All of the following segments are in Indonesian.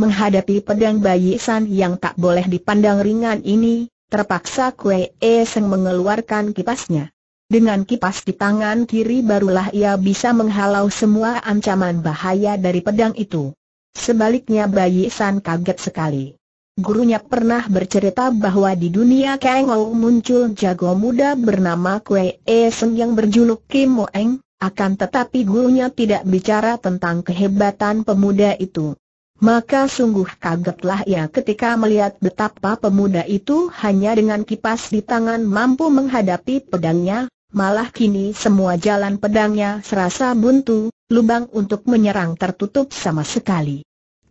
Menghadapi pedang bayi San yang tak boleh dipandang ringan ini, terpaksa Kue Eseng mengeluarkan kipasnya. Dengan kipas di tangan kiri barulah ia bisa menghalau semua ancaman bahaya dari pedang itu. Sebaliknya bayi San kaget sekali. Gurunya pernah bercerita bahwa di dunia Ou muncul jago muda bernama Kue Eseng yang berjuluk Kim Mo Eng, akan tetapi gurunya tidak bicara tentang kehebatan pemuda itu. Maka sungguh kagetlah ia ketika melihat betapa pemuda itu hanya dengan kipas di tangan mampu menghadapi pedangnya, malah kini semua jalan pedangnya serasa buntu, lubang untuk menyerang tertutup sama sekali.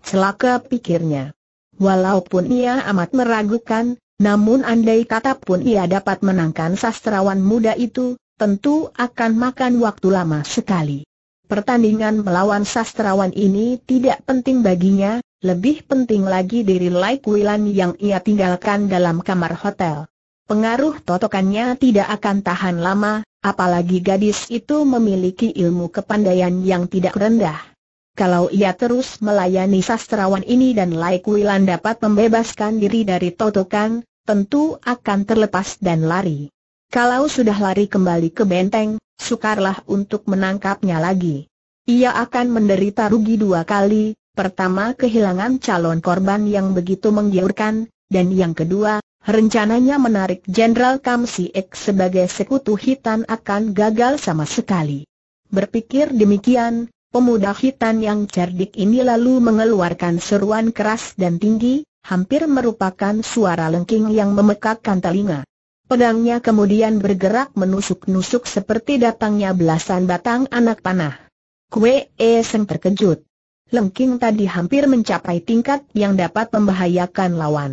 Celaka pikirnya. Walaupun ia amat meragukan, namun andai kata pun ia dapat menangkan sastrawan muda itu, tentu akan makan waktu lama sekali. Pertandingan melawan sastrawan ini tidak penting baginya, lebih penting lagi diri Lai Kuilan yang ia tinggalkan dalam kamar hotel. Pengaruh totokannya tidak akan tahan lama, apalagi gadis itu memiliki ilmu kepandaian yang tidak rendah. Kalau ia terus melayani sastrawan ini dan Lai Kuilan dapat membebaskan diri dari totokan, tentu akan terlepas dan lari. Kalau sudah lari kembali ke benteng, sukarlah untuk menangkapnya lagi. Ia akan menderita rugi dua kali, pertama kehilangan calon korban yang begitu menggiurkan, dan yang kedua, rencananya menarik Jenderal Kam Siek sebagai sekutu hitan akan gagal sama sekali. Berpikir demikian, pemuda hitan yang cerdik ini lalu mengeluarkan seruan keras dan tinggi, hampir merupakan suara lengking yang memekakkan telinga. Pedangnya kemudian bergerak menusuk-nusuk seperti datangnya belasan batang anak panah. Kue e Seng terkejut. Lengking tadi hampir mencapai tingkat yang dapat membahayakan lawan.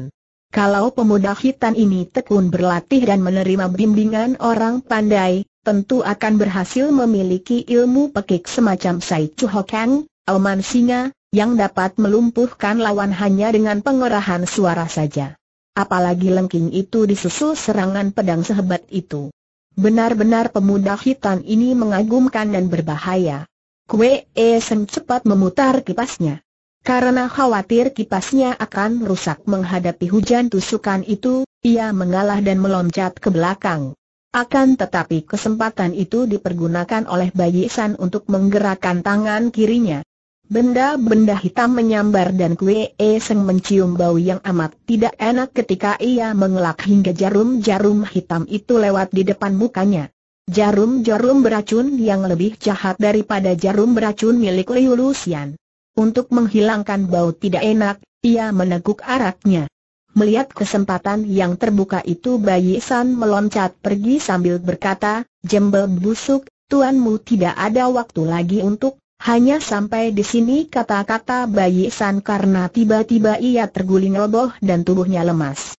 Kalau pemuda hitam ini tekun berlatih dan menerima bimbingan orang pandai, tentu akan berhasil memiliki ilmu pekik semacam Sai Chu Kang, Oman Singa, yang dapat melumpuhkan lawan hanya dengan pengerahan suara saja. Apalagi lengking itu disusul serangan pedang sehebat itu. Benar-benar pemuda hitam ini mengagumkan dan berbahaya. Kue Esen cepat memutar kipasnya. Karena khawatir kipasnya akan rusak menghadapi hujan tusukan itu, ia mengalah dan meloncat ke belakang. Akan tetapi kesempatan itu dipergunakan oleh Bayi San untuk menggerakkan tangan kirinya. Benda-benda hitam menyambar dan Kue Seng mencium bau yang amat tidak enak ketika ia mengelak hingga jarum-jarum hitam itu lewat di depan mukanya. Jarum-jarum beracun yang lebih jahat daripada jarum beracun milik Liu Lucian. Untuk menghilangkan bau tidak enak, ia meneguk araknya. Melihat kesempatan yang terbuka itu Bayi San meloncat pergi sambil berkata, Jembel busuk, tuanmu tidak ada waktu lagi untuk hanya sampai di sini kata-kata Bayi San karena tiba-tiba ia terguling roboh dan tubuhnya lemas.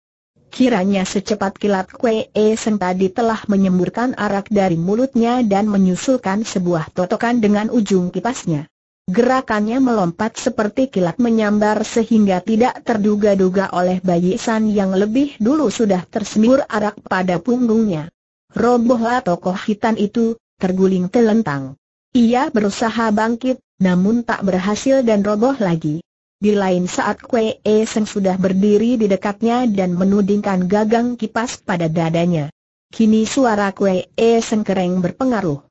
Kiranya secepat kilat Kwe e Sen tadi telah menyemburkan arak dari mulutnya dan menyusulkan sebuah totokan dengan ujung kipasnya. Gerakannya melompat seperti kilat menyambar sehingga tidak terduga-duga oleh bayi San yang lebih dulu sudah tersembur arak pada punggungnya. Robohlah tokoh hitam itu, terguling telentang. Ia berusaha bangkit, namun tak berhasil dan roboh lagi. Di lain saat Kwe e Seng sudah berdiri di dekatnya dan menudingkan gagang kipas pada dadanya. Kini suara Kwe e Seng kereng berpengaruh.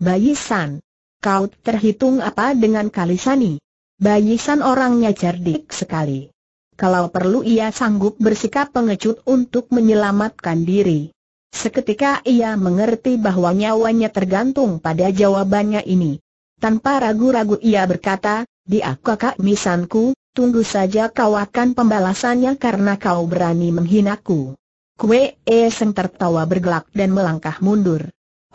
Bayi San, kau terhitung apa dengan Kalisani? Bayi San orangnya cerdik sekali. Kalau perlu ia sanggup bersikap pengecut untuk menyelamatkan diri. Seketika ia mengerti bahwa nyawanya tergantung pada jawabannya ini. Tanpa ragu-ragu ia berkata, aku kak misanku, tunggu saja kau akan pembalasannya karena kau berani menghinaku. Kue Eseng tertawa bergelak dan melangkah mundur.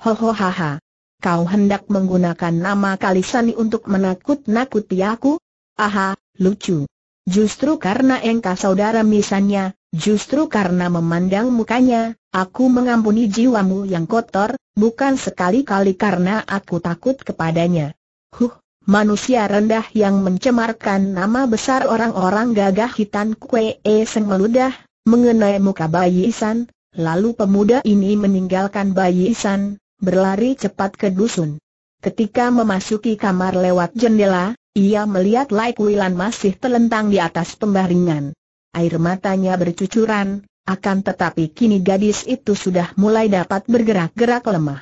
Ho ho Hohohaha. Kau hendak menggunakan nama Kalisani untuk menakut-nakuti aku? Aha, lucu. Justru karena engkau saudara misannya, justru karena memandang mukanya, Aku mengampuni jiwamu yang kotor, bukan sekali-kali karena aku takut kepadanya. Huh, manusia rendah yang mencemarkan nama besar orang-orang gagah hitam kue seng meludah, mengenai muka bayi Isan, lalu pemuda ini meninggalkan bayi Isan, berlari cepat ke dusun. Ketika memasuki kamar lewat jendela, ia melihat Lai Kuilan masih telentang di atas pembaringan. Air matanya bercucuran, akan tetapi kini gadis itu sudah mulai dapat bergerak-gerak lemah.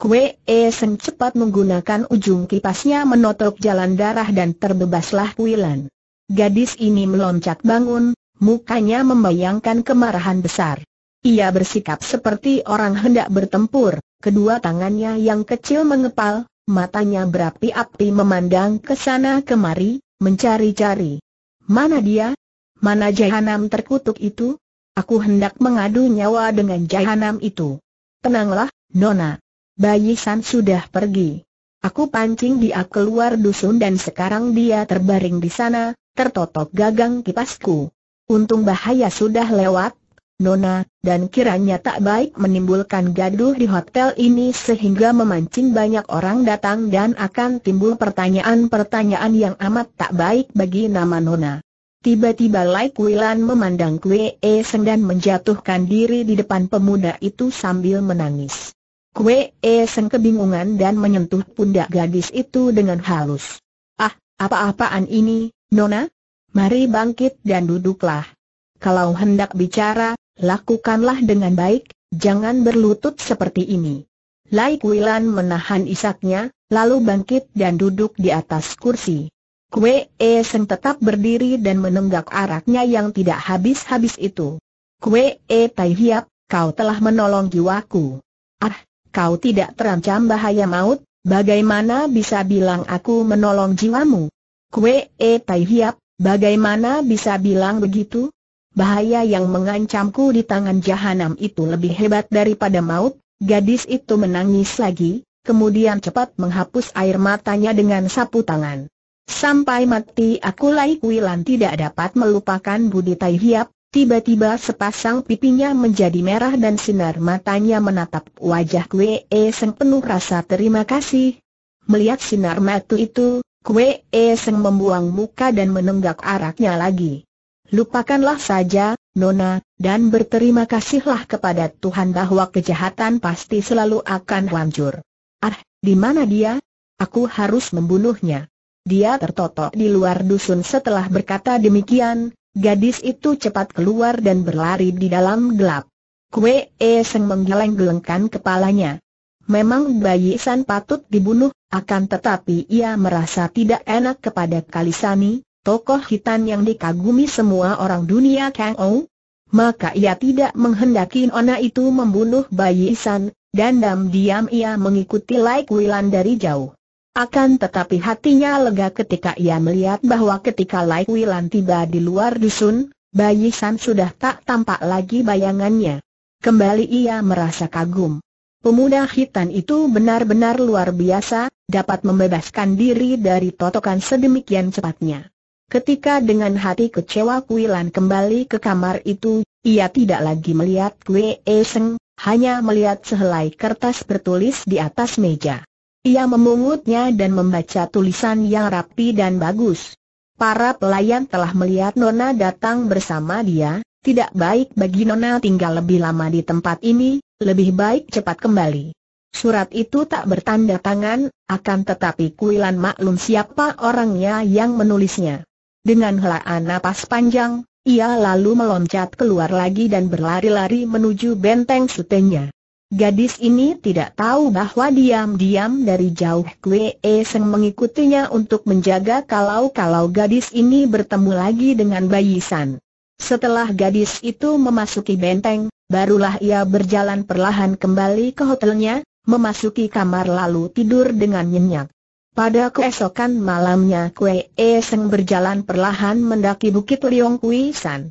Kue E Seng cepat menggunakan ujung kipasnya menotok jalan darah dan terbebaslah Wilan. Gadis ini meloncat bangun, mukanya membayangkan kemarahan besar. Ia bersikap seperti orang hendak bertempur, kedua tangannya yang kecil mengepal, matanya berapi-api memandang ke sana kemari, mencari-cari. Mana dia? Mana jahanam terkutuk itu? Aku hendak mengadu nyawa dengan jahanam itu. Tenanglah, Nona. Bayi San sudah pergi. Aku pancing dia keluar dusun dan sekarang dia terbaring di sana, tertotok gagang kipasku. Untung bahaya sudah lewat, Nona, dan kiranya tak baik menimbulkan gaduh di hotel ini sehingga memancing banyak orang datang dan akan timbul pertanyaan-pertanyaan yang amat tak baik bagi nama Nona. Tiba-tiba Lai Kuilan memandang Kue E Seng dan menjatuhkan diri di depan pemuda itu sambil menangis. Kue E Seng kebingungan dan menyentuh pundak gadis itu dengan halus. Ah, apa-apaan ini, Nona? Mari bangkit dan duduklah. Kalau hendak bicara, lakukanlah dengan baik, jangan berlutut seperti ini. Lai Kuilan menahan isaknya, lalu bangkit dan duduk di atas kursi. Kue eh, Seng tetap berdiri dan menenggak araknya yang tidak habis-habis itu. Kue E Tai Hiap, kau telah menolong jiwaku. Ah, kau tidak terancam bahaya maut, bagaimana bisa bilang aku menolong jiwamu? Kue E Tai Hiap, bagaimana bisa bilang begitu? Bahaya yang mengancamku di tangan jahanam itu lebih hebat daripada maut, gadis itu menangis lagi, kemudian cepat menghapus air matanya dengan sapu tangan. Sampai mati aku Lai Kuilan tidak dapat melupakan Budi Tai Hiap, tiba-tiba sepasang pipinya menjadi merah dan sinar matanya menatap wajah Kwe e Seng penuh rasa terima kasih. Melihat sinar mata itu, Kwe e Seng membuang muka dan menenggak araknya lagi. Lupakanlah saja, Nona, dan berterima kasihlah kepada Tuhan bahwa kejahatan pasti selalu akan hancur. Ah, di mana dia? Aku harus membunuhnya. Dia tertotok di luar dusun setelah berkata demikian, gadis itu cepat keluar dan berlari di dalam gelap. Kue Eseng menggeleng-gelengkan kepalanya. Memang bayi San patut dibunuh, akan tetapi ia merasa tidak enak kepada Kalisani, tokoh hitam yang dikagumi semua orang dunia Kang Ou. Maka ia tidak menghendaki Nona itu membunuh bayi San, dan diam-diam ia mengikuti Lai Kuilan dari jauh. Akan tetapi hatinya lega ketika ia melihat bahwa ketika Lai Wilan tiba di luar dusun, Bayi San sudah tak tampak lagi bayangannya. Kembali ia merasa kagum. Pemuda hitam itu benar-benar luar biasa, dapat membebaskan diri dari totokan sedemikian cepatnya. Ketika dengan hati kecewa Kuilan kembali ke kamar itu, ia tidak lagi melihat Kue Eseng, hanya melihat sehelai kertas bertulis di atas meja. Ia memungutnya dan membaca tulisan yang rapi dan bagus. Para pelayan telah melihat Nona datang bersama dia, tidak baik bagi Nona tinggal lebih lama di tempat ini, lebih baik cepat kembali. Surat itu tak bertanda tangan, akan tetapi Kuilan maklum siapa orangnya yang menulisnya. Dengan helaan napas panjang, ia lalu meloncat keluar lagi dan berlari-lari menuju benteng sutenya. Gadis ini tidak tahu bahwa diam-diam dari jauh Kwe Seng mengikutinya untuk menjaga kalau-kalau gadis ini bertemu lagi dengan Bayi San. Setelah gadis itu memasuki benteng, barulah ia berjalan perlahan kembali ke hotelnya, memasuki kamar lalu tidur dengan nyenyak. Pada keesokan malamnya Kwe Seng berjalan perlahan mendaki bukit Liong Kui San.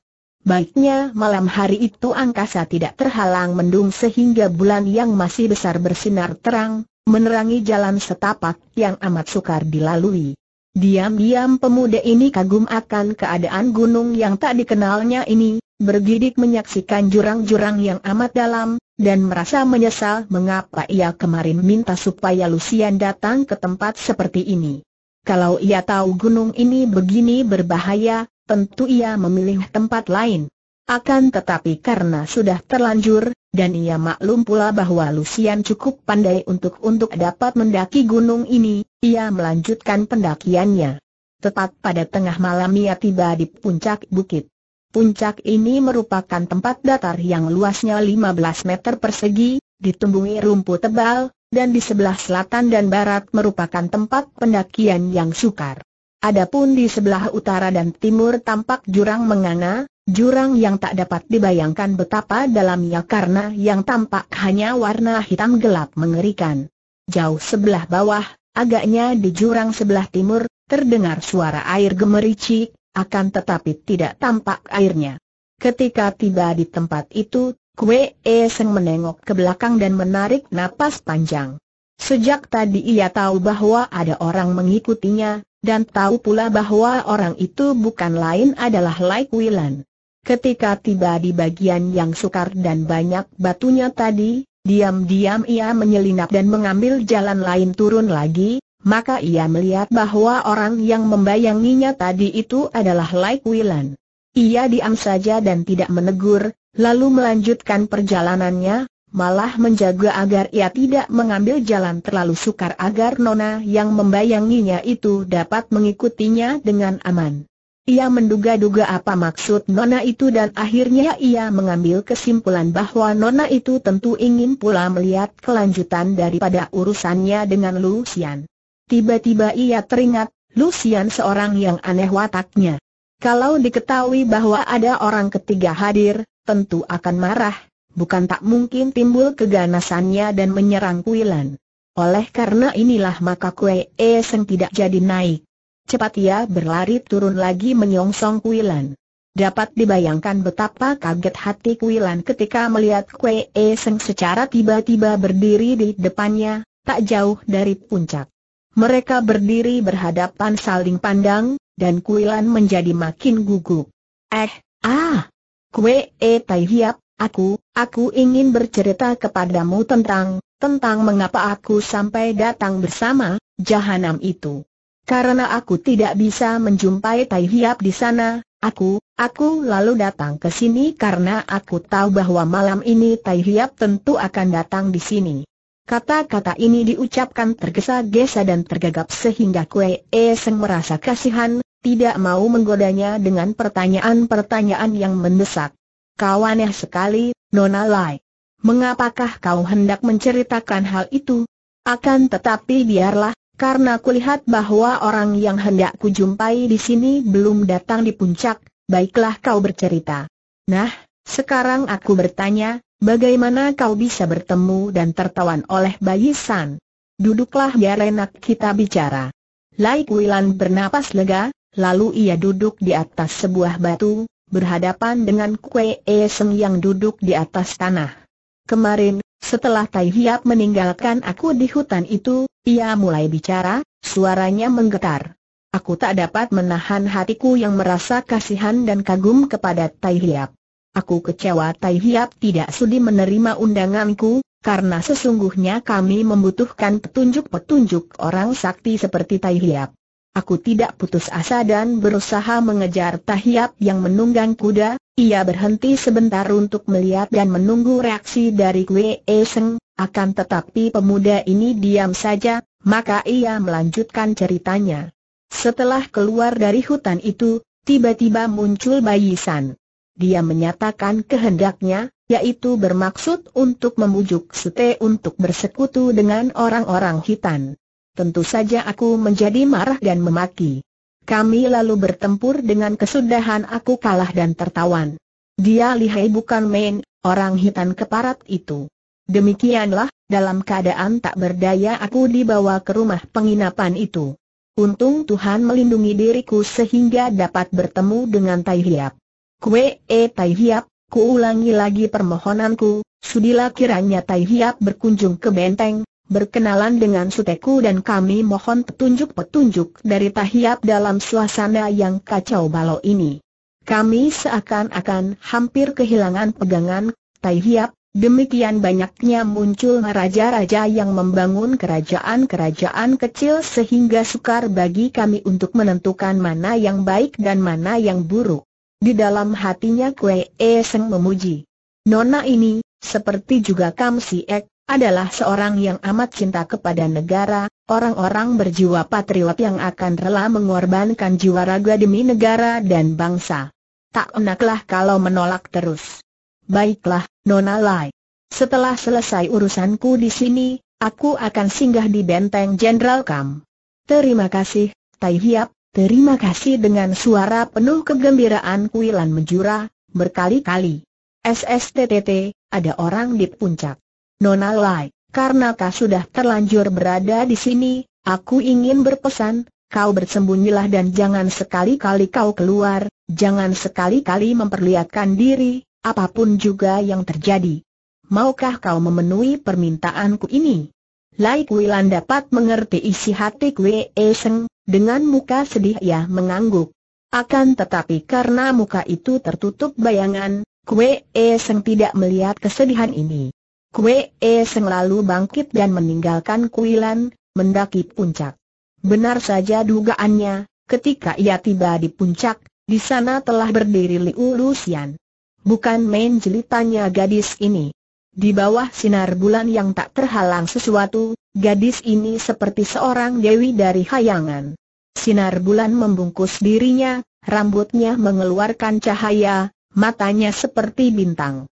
Baiknya malam hari itu angkasa tidak terhalang mendung sehingga bulan yang masih besar bersinar terang, menerangi jalan setapak yang amat sukar dilalui. Diam-diam pemuda ini kagum akan keadaan gunung yang tak dikenalnya ini, bergidik menyaksikan jurang-jurang yang amat dalam, dan merasa menyesal mengapa ia kemarin minta supaya Lucian datang ke tempat seperti ini. Kalau ia tahu gunung ini begini berbahaya, tentu ia memilih tempat lain. Akan tetapi karena sudah terlanjur, dan ia maklum pula bahwa Lucian cukup pandai untuk untuk dapat mendaki gunung ini, ia melanjutkan pendakiannya. Tepat pada tengah malam ia tiba di puncak bukit. Puncak ini merupakan tempat datar yang luasnya 15 meter persegi, ditumbuhi rumput tebal, dan di sebelah selatan dan barat merupakan tempat pendakian yang sukar. Adapun di sebelah utara dan timur tampak jurang menganga, jurang yang tak dapat dibayangkan betapa dalamnya karena yang tampak hanya warna hitam gelap mengerikan. Jauh sebelah bawah, agaknya di jurang sebelah timur, terdengar suara air gemericik, akan tetapi tidak tampak airnya. Ketika tiba di tempat itu, Kue E Seng menengok ke belakang dan menarik napas panjang. Sejak tadi ia tahu bahwa ada orang mengikutinya, dan tahu pula bahwa orang itu bukan lain adalah Lai Wilan. Ketika tiba di bagian yang sukar dan banyak batunya tadi, diam-diam ia menyelinap dan mengambil jalan lain turun lagi, maka ia melihat bahwa orang yang membayanginya tadi itu adalah Lai Wilan. Ia diam saja dan tidak menegur, lalu melanjutkan perjalanannya, malah menjaga agar ia tidak mengambil jalan terlalu sukar agar Nona yang membayanginya itu dapat mengikutinya dengan aman. Ia menduga-duga apa maksud Nona itu dan akhirnya ia mengambil kesimpulan bahwa Nona itu tentu ingin pula melihat kelanjutan daripada urusannya dengan Lucian. Tiba-tiba ia teringat, Lucian seorang yang aneh wataknya. Kalau diketahui bahwa ada orang ketiga hadir, tentu akan marah, bukan tak mungkin timbul keganasannya dan menyerang Kuilan. Oleh karena inilah maka Kue E Seng tidak jadi naik. Cepat ia berlari turun lagi menyongsong Kuilan. Dapat dibayangkan betapa kaget hati Kuilan ketika melihat Kue E Seng secara tiba-tiba berdiri di depannya, tak jauh dari puncak. Mereka berdiri berhadapan saling pandang, dan Kuilan menjadi makin gugup. Eh, ah! Kue E Tai Hiap, Aku, aku ingin bercerita kepadamu tentang, tentang mengapa aku sampai datang bersama, jahanam itu. Karena aku tidak bisa menjumpai Tai Hiap di sana, aku, aku lalu datang ke sini karena aku tahu bahwa malam ini Tai Hiap tentu akan datang di sini. Kata-kata ini diucapkan tergesa-gesa dan tergagap sehingga Kue E Seng merasa kasihan, tidak mau menggodanya dengan pertanyaan-pertanyaan yang mendesak. Kau aneh sekali, Nona Lai. Mengapakah kau hendak menceritakan hal itu? Akan tetapi biarlah, karena kulihat bahwa orang yang hendak kujumpai di sini belum datang di puncak, baiklah kau bercerita. Nah, sekarang aku bertanya, bagaimana kau bisa bertemu dan tertawan oleh Bayi San? Duduklah biar enak kita bicara. Lai Kuilan bernapas lega, lalu ia duduk di atas sebuah batu, berhadapan dengan Kue Eseng yang duduk di atas tanah. Kemarin, setelah Tai Hiap meninggalkan aku di hutan itu, ia mulai bicara, suaranya menggetar. Aku tak dapat menahan hatiku yang merasa kasihan dan kagum kepada Tai Hiap. Aku kecewa Tai Hiap tidak sudi menerima undanganku, karena sesungguhnya kami membutuhkan petunjuk-petunjuk orang sakti seperti Tai Hiap. Aku tidak putus asa dan berusaha mengejar Tahiap yang menunggang kuda, ia berhenti sebentar untuk melihat dan menunggu reaksi dari Kwe Seng, akan tetapi pemuda ini diam saja, maka ia melanjutkan ceritanya. Setelah keluar dari hutan itu, tiba-tiba muncul Bayi San. Dia menyatakan kehendaknya, yaitu bermaksud untuk membujuk Sute untuk bersekutu dengan orang-orang hitam tentu saja aku menjadi marah dan memaki. Kami lalu bertempur dengan kesudahan aku kalah dan tertawan. Dia lihai bukan main, orang hitam keparat itu. Demikianlah, dalam keadaan tak berdaya aku dibawa ke rumah penginapan itu. Untung Tuhan melindungi diriku sehingga dapat bertemu dengan Tai Hiap. Kue e Tai Hiap, ku ulangi lagi permohonanku, sudilah kiranya Tai Hiap berkunjung ke benteng, berkenalan dengan Suteku dan kami mohon petunjuk-petunjuk dari Tahiyap dalam suasana yang kacau balau ini. Kami seakan-akan hampir kehilangan pegangan, Tahiyap, demikian banyaknya muncul raja-raja yang membangun kerajaan-kerajaan kecil sehingga sukar bagi kami untuk menentukan mana yang baik dan mana yang buruk. Di dalam hatinya Kue Eseng memuji. Nona ini, seperti juga Kam Si Ek, adalah seorang yang amat cinta kepada negara, orang-orang berjiwa patriot yang akan rela mengorbankan jiwa raga demi negara dan bangsa. Tak enaklah kalau menolak terus. Baiklah, Nona Lai. Setelah selesai urusanku di sini, aku akan singgah di benteng Jenderal Kam. Terima kasih, Tai Hiap, terima kasih dengan suara penuh kegembiraan Kuilan menjura, berkali-kali. SSTTT, ada orang di puncak. Nona Lai, karena kau sudah terlanjur berada di sini, aku ingin berpesan, kau bersembunyilah dan jangan sekali-kali kau keluar, jangan sekali-kali memperlihatkan diri, apapun juga yang terjadi. Maukah kau memenuhi permintaanku ini? Lai Kui Lan dapat mengerti isi hati Kwe E Seng, dengan muka sedih ia mengangguk. Akan tetapi karena muka itu tertutup bayangan, Kwe E Seng tidak melihat kesedihan ini. Kue e Seng lalu bangkit dan meninggalkan kuilan, mendaki puncak. Benar saja dugaannya, ketika ia tiba di puncak, di sana telah berdiri Liu Lusian. Bukan main jelitanya gadis ini. Di bawah sinar bulan yang tak terhalang sesuatu, gadis ini seperti seorang dewi dari hayangan. Sinar bulan membungkus dirinya, rambutnya mengeluarkan cahaya, matanya seperti bintang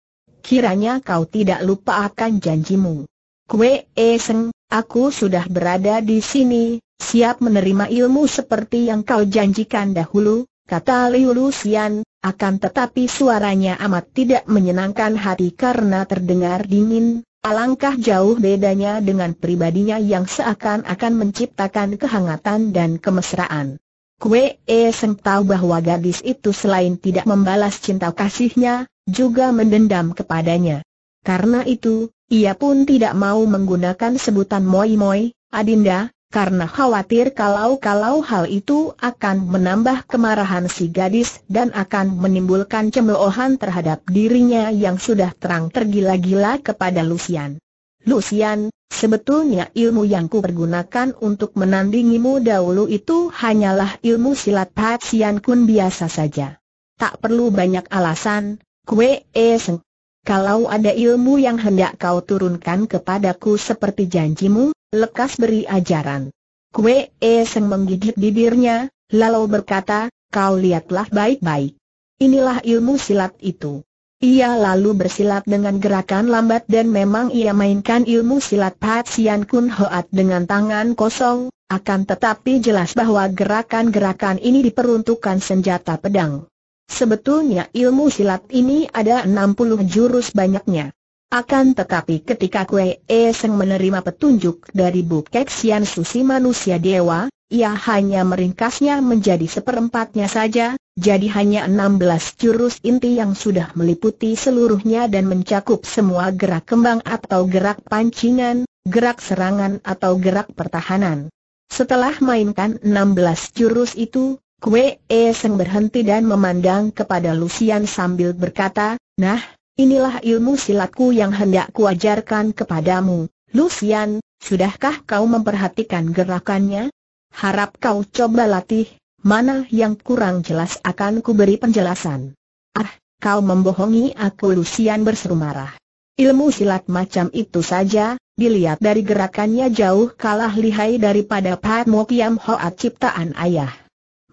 kiranya kau tidak lupa akan janjimu. Kue Eseng, aku sudah berada di sini, siap menerima ilmu seperti yang kau janjikan dahulu, kata Liu Lusian, akan tetapi suaranya amat tidak menyenangkan hati karena terdengar dingin, alangkah jauh bedanya dengan pribadinya yang seakan-akan menciptakan kehangatan dan kemesraan. Kue Eseng tahu bahwa gadis itu selain tidak membalas cinta kasihnya, juga mendendam kepadanya. Karena itu, ia pun tidak mau menggunakan sebutan Moi Moi, Adinda, karena khawatir kalau-kalau hal itu akan menambah kemarahan si gadis dan akan menimbulkan cemoohan terhadap dirinya yang sudah terang tergila-gila kepada Lucian. Lucian, sebetulnya ilmu yang ku pergunakan untuk menandingimu dahulu itu hanyalah ilmu silat Pat Sian Kun biasa saja. Tak perlu banyak alasan, kue Seng. Kalau ada ilmu yang hendak kau turunkan kepadaku seperti janjimu, lekas beri ajaran. Kue Seng menggigit bibirnya, lalu berkata, kau lihatlah baik-baik. Inilah ilmu silat itu. Ia lalu bersilat dengan gerakan lambat dan memang ia mainkan ilmu silat Patsian Kun Hoat dengan tangan kosong, akan tetapi jelas bahwa gerakan-gerakan ini diperuntukkan senjata pedang. Sebetulnya ilmu silat ini ada 60 jurus banyaknya. Akan tetapi ketika Kue E Seng menerima petunjuk dari Kek Sian Susi manusia dewa, ia hanya meringkasnya menjadi seperempatnya saja, jadi hanya 16 jurus inti yang sudah meliputi seluruhnya dan mencakup semua gerak kembang atau gerak pancingan, gerak serangan atau gerak pertahanan. Setelah mainkan 16 jurus itu, Kue e Seng berhenti dan memandang kepada Lucian sambil berkata, Nah, inilah ilmu silatku yang hendak kuajarkan kepadamu. Lucian, sudahkah kau memperhatikan gerakannya? Harap kau coba latih, mana yang kurang jelas akan kuberi penjelasan. Ah, kau membohongi aku Lucian berseru marah. Ilmu silat macam itu saja, dilihat dari gerakannya jauh kalah lihai daripada Pat mokiam Kiam Hoat ciptaan ayah.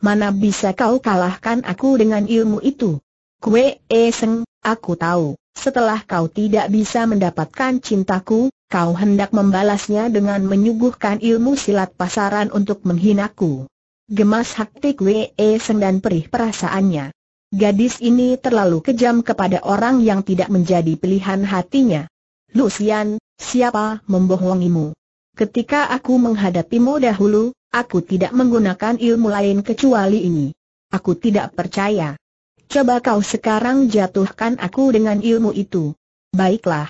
Mana bisa kau kalahkan aku dengan ilmu itu? Kue Eseng, aku tahu. Setelah kau tidak bisa mendapatkan cintaku, kau hendak membalasnya dengan menyuguhkan ilmu silat pasaran untuk menghinaku. Gemas Haktik Wee Seng dan perih perasaannya. Gadis ini terlalu kejam kepada orang yang tidak menjadi pilihan hatinya. Lucian, siapa membohongimu? Ketika aku menghadapimu dahulu, aku tidak menggunakan ilmu lain kecuali ini. Aku tidak percaya. Coba kau sekarang jatuhkan aku dengan ilmu itu. Baiklah.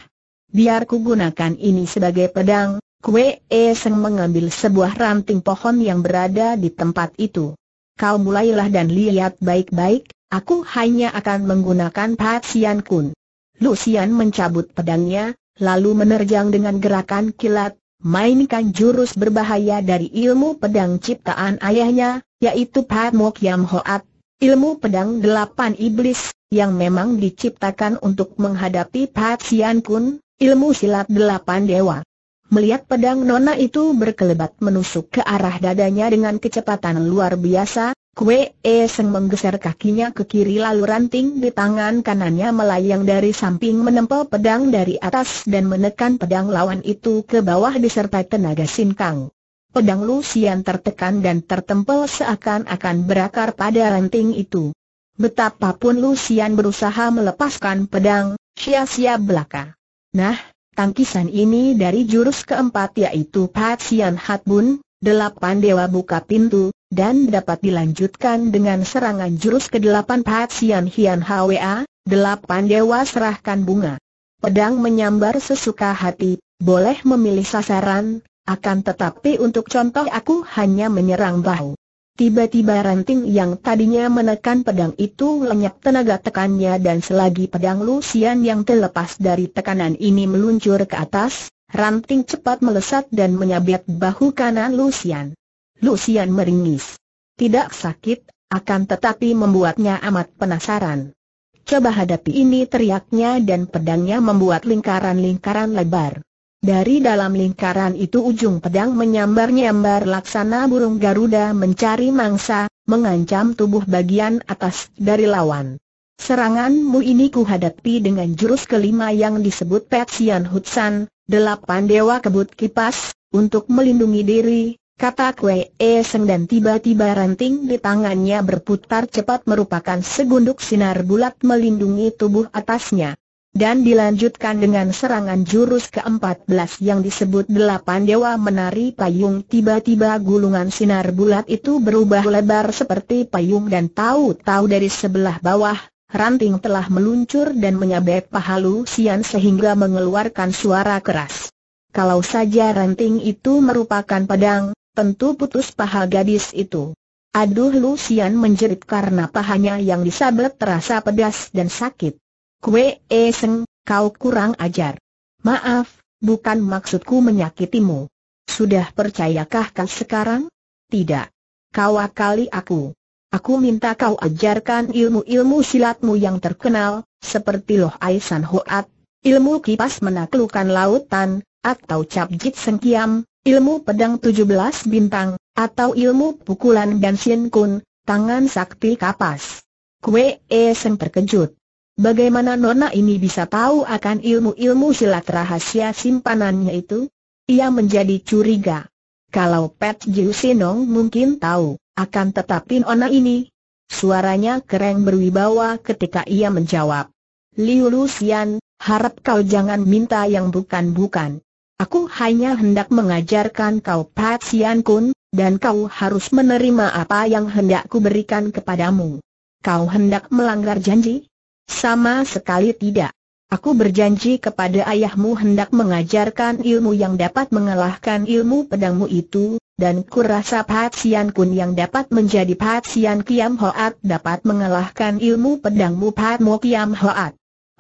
Biar ku gunakan ini sebagai pedang, Kue E Seng mengambil sebuah ranting pohon yang berada di tempat itu. Kau mulailah dan lihat baik-baik, aku hanya akan menggunakan Sian Kun. Lucian mencabut pedangnya, lalu menerjang dengan gerakan kilat, mainkan jurus berbahaya dari ilmu pedang ciptaan ayahnya, yaitu Pat Mok Yam Hoat Ilmu pedang delapan iblis, yang memang diciptakan untuk menghadapi Patsian Sian Kun, ilmu silat delapan dewa. Melihat pedang Nona itu berkelebat menusuk ke arah dadanya dengan kecepatan luar biasa, Kue Eseng menggeser kakinya ke kiri lalu ranting di tangan kanannya melayang dari samping menempel pedang dari atas dan menekan pedang lawan itu ke bawah disertai tenaga sinkang. Pedang Lucian tertekan dan tertempel seakan-akan berakar pada ranting itu. Betapapun Lucian berusaha melepaskan pedang, sia-sia belaka. Nah, tangkisan ini dari jurus keempat yaitu Pat Sian Patsian Bun, delapan dewa buka pintu, dan dapat dilanjutkan dengan serangan jurus ke-8 Sian Hian Hwa, delapan dewa serahkan bunga. Pedang menyambar sesuka hati, boleh memilih sasaran, akan tetapi untuk contoh aku hanya menyerang bahu. Tiba-tiba ranting yang tadinya menekan pedang itu lenyap tenaga tekannya dan selagi pedang Lucian yang terlepas dari tekanan ini meluncur ke atas, ranting cepat melesat dan menyabet bahu kanan Lucian. Lucian meringis. Tidak sakit, akan tetapi membuatnya amat penasaran. Coba hadapi ini teriaknya dan pedangnya membuat lingkaran-lingkaran lebar. Dari dalam lingkaran itu ujung pedang menyambar-nyambar laksana burung Garuda mencari mangsa, mengancam tubuh bagian atas dari lawan. Seranganmu ini kuhadapi dengan jurus kelima yang disebut Petsian Hutsan, delapan dewa kebut kipas, untuk melindungi diri, kata Kwe e Seng dan tiba-tiba ranting di tangannya berputar cepat merupakan segunduk sinar bulat melindungi tubuh atasnya dan dilanjutkan dengan serangan jurus ke-14 yang disebut delapan dewa menari payung tiba-tiba gulungan sinar bulat itu berubah lebar seperti payung dan tahu-tahu dari sebelah bawah, ranting telah meluncur dan menyabet paha Lucian sehingga mengeluarkan suara keras. Kalau saja ranting itu merupakan pedang, tentu putus paha gadis itu. Aduh Lucian menjerit karena pahanya yang disabet terasa pedas dan sakit. Kue Eseng, kau kurang ajar. Maaf, bukan maksudku menyakitimu. Sudah percayakah kau sekarang? Tidak. Kau akali aku. Aku minta kau ajarkan ilmu-ilmu silatmu yang terkenal, seperti Loh Aisan Hoat, ilmu kipas menaklukkan lautan, atau Capjit Sengkiam, ilmu pedang 17 bintang, atau ilmu pukulan dan Kun, tangan sakti kapas. Kue Eseng terkejut. Bagaimana Nona ini bisa tahu akan ilmu-ilmu silat rahasia simpanannya itu? Ia menjadi curiga. Kalau Pat Jiu Sinong mungkin tahu, akan tetapi Nona ini. Suaranya keren berwibawa ketika ia menjawab. Liu Lucian, harap kau jangan minta yang bukan-bukan. Aku hanya hendak mengajarkan kau Pat Sian Kun, dan kau harus menerima apa yang hendak berikan kepadamu. Kau hendak melanggar janji? Sama sekali tidak. Aku berjanji kepada ayahmu hendak mengajarkan ilmu yang dapat mengalahkan ilmu pedangmu itu, dan kurasa Pat Kun yang dapat menjadi Pat Sian Kiam Hoat dapat mengalahkan ilmu pedangmu Pat Mo Kiam Hoat.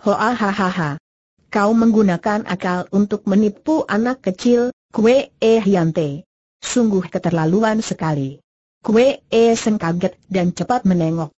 Hoa hahaha. Kau menggunakan akal untuk menipu anak kecil, kue E Hyante. Sungguh keterlaluan sekali. Kue E sengkaget dan cepat menengok.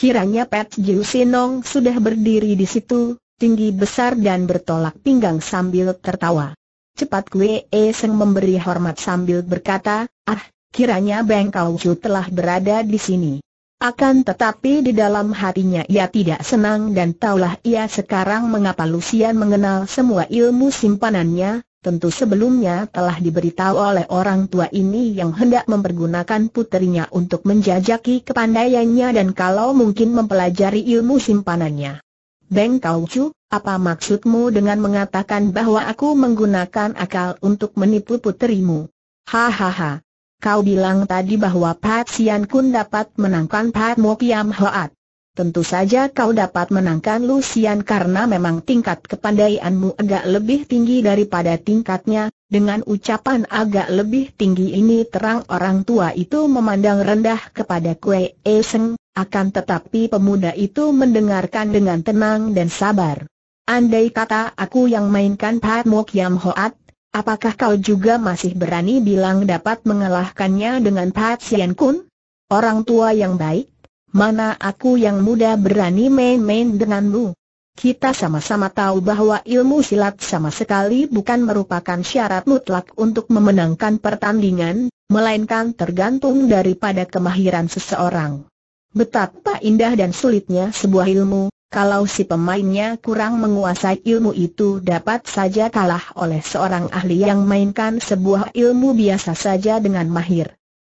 Kiranya Pat Jiu Sinong sudah berdiri di situ, tinggi besar dan bertolak pinggang sambil tertawa. Cepat Kwe E Seng memberi hormat sambil berkata, ah, kiranya Beng Kau Chu telah berada di sini. Akan tetapi di dalam hatinya ia tidak senang dan taulah ia sekarang mengapa Lucian mengenal semua ilmu simpanannya, tentu sebelumnya telah diberitahu oleh orang tua ini yang hendak mempergunakan puterinya untuk menjajaki kepandaiannya dan kalau mungkin mempelajari ilmu simpanannya. Beng Kau Chu, apa maksudmu dengan mengatakan bahwa aku menggunakan akal untuk menipu puterimu? Hahaha. Kau bilang tadi bahwa Pat Sian Kun dapat menangkan Pat Mo Hoat. Tentu saja kau dapat menangkan Lucian karena memang tingkat kepandaianmu agak lebih tinggi daripada tingkatnya. Dengan ucapan agak lebih tinggi ini terang orang tua itu memandang rendah kepada Kue Eseng, akan tetapi pemuda itu mendengarkan dengan tenang dan sabar. Andai kata aku yang mainkan Pat Mok Yam Hoat, apakah kau juga masih berani bilang dapat mengalahkannya dengan Pat Sian Kun? Orang tua yang baik, Mana aku yang muda berani main-main denganmu? Kita sama-sama tahu bahwa ilmu silat sama sekali bukan merupakan syarat mutlak untuk memenangkan pertandingan, melainkan tergantung daripada kemahiran seseorang. Betapa indah dan sulitnya sebuah ilmu, kalau si pemainnya kurang menguasai ilmu itu dapat saja kalah oleh seorang ahli yang mainkan sebuah ilmu biasa saja dengan mahir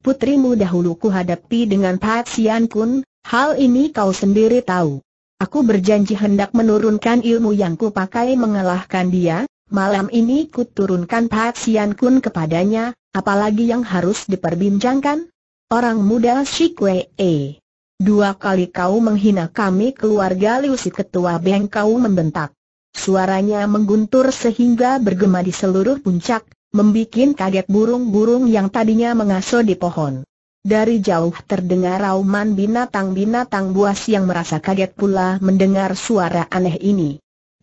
putrimu dahulu kuhadapi dengan Patsian Kun, hal ini kau sendiri tahu. Aku berjanji hendak menurunkan ilmu yang kupakai mengalahkan dia, malam ini kuturunkan Patsian Kun kepadanya, apalagi yang harus diperbincangkan? Orang muda Shikwe E. Dua kali kau menghina kami keluarga Liu si ketua Beng kau membentak. Suaranya mengguntur sehingga bergema di seluruh puncak, membikin kaget burung-burung yang tadinya mengasuh di pohon. Dari jauh terdengar rauman binatang-binatang buas yang merasa kaget pula mendengar suara aneh ini.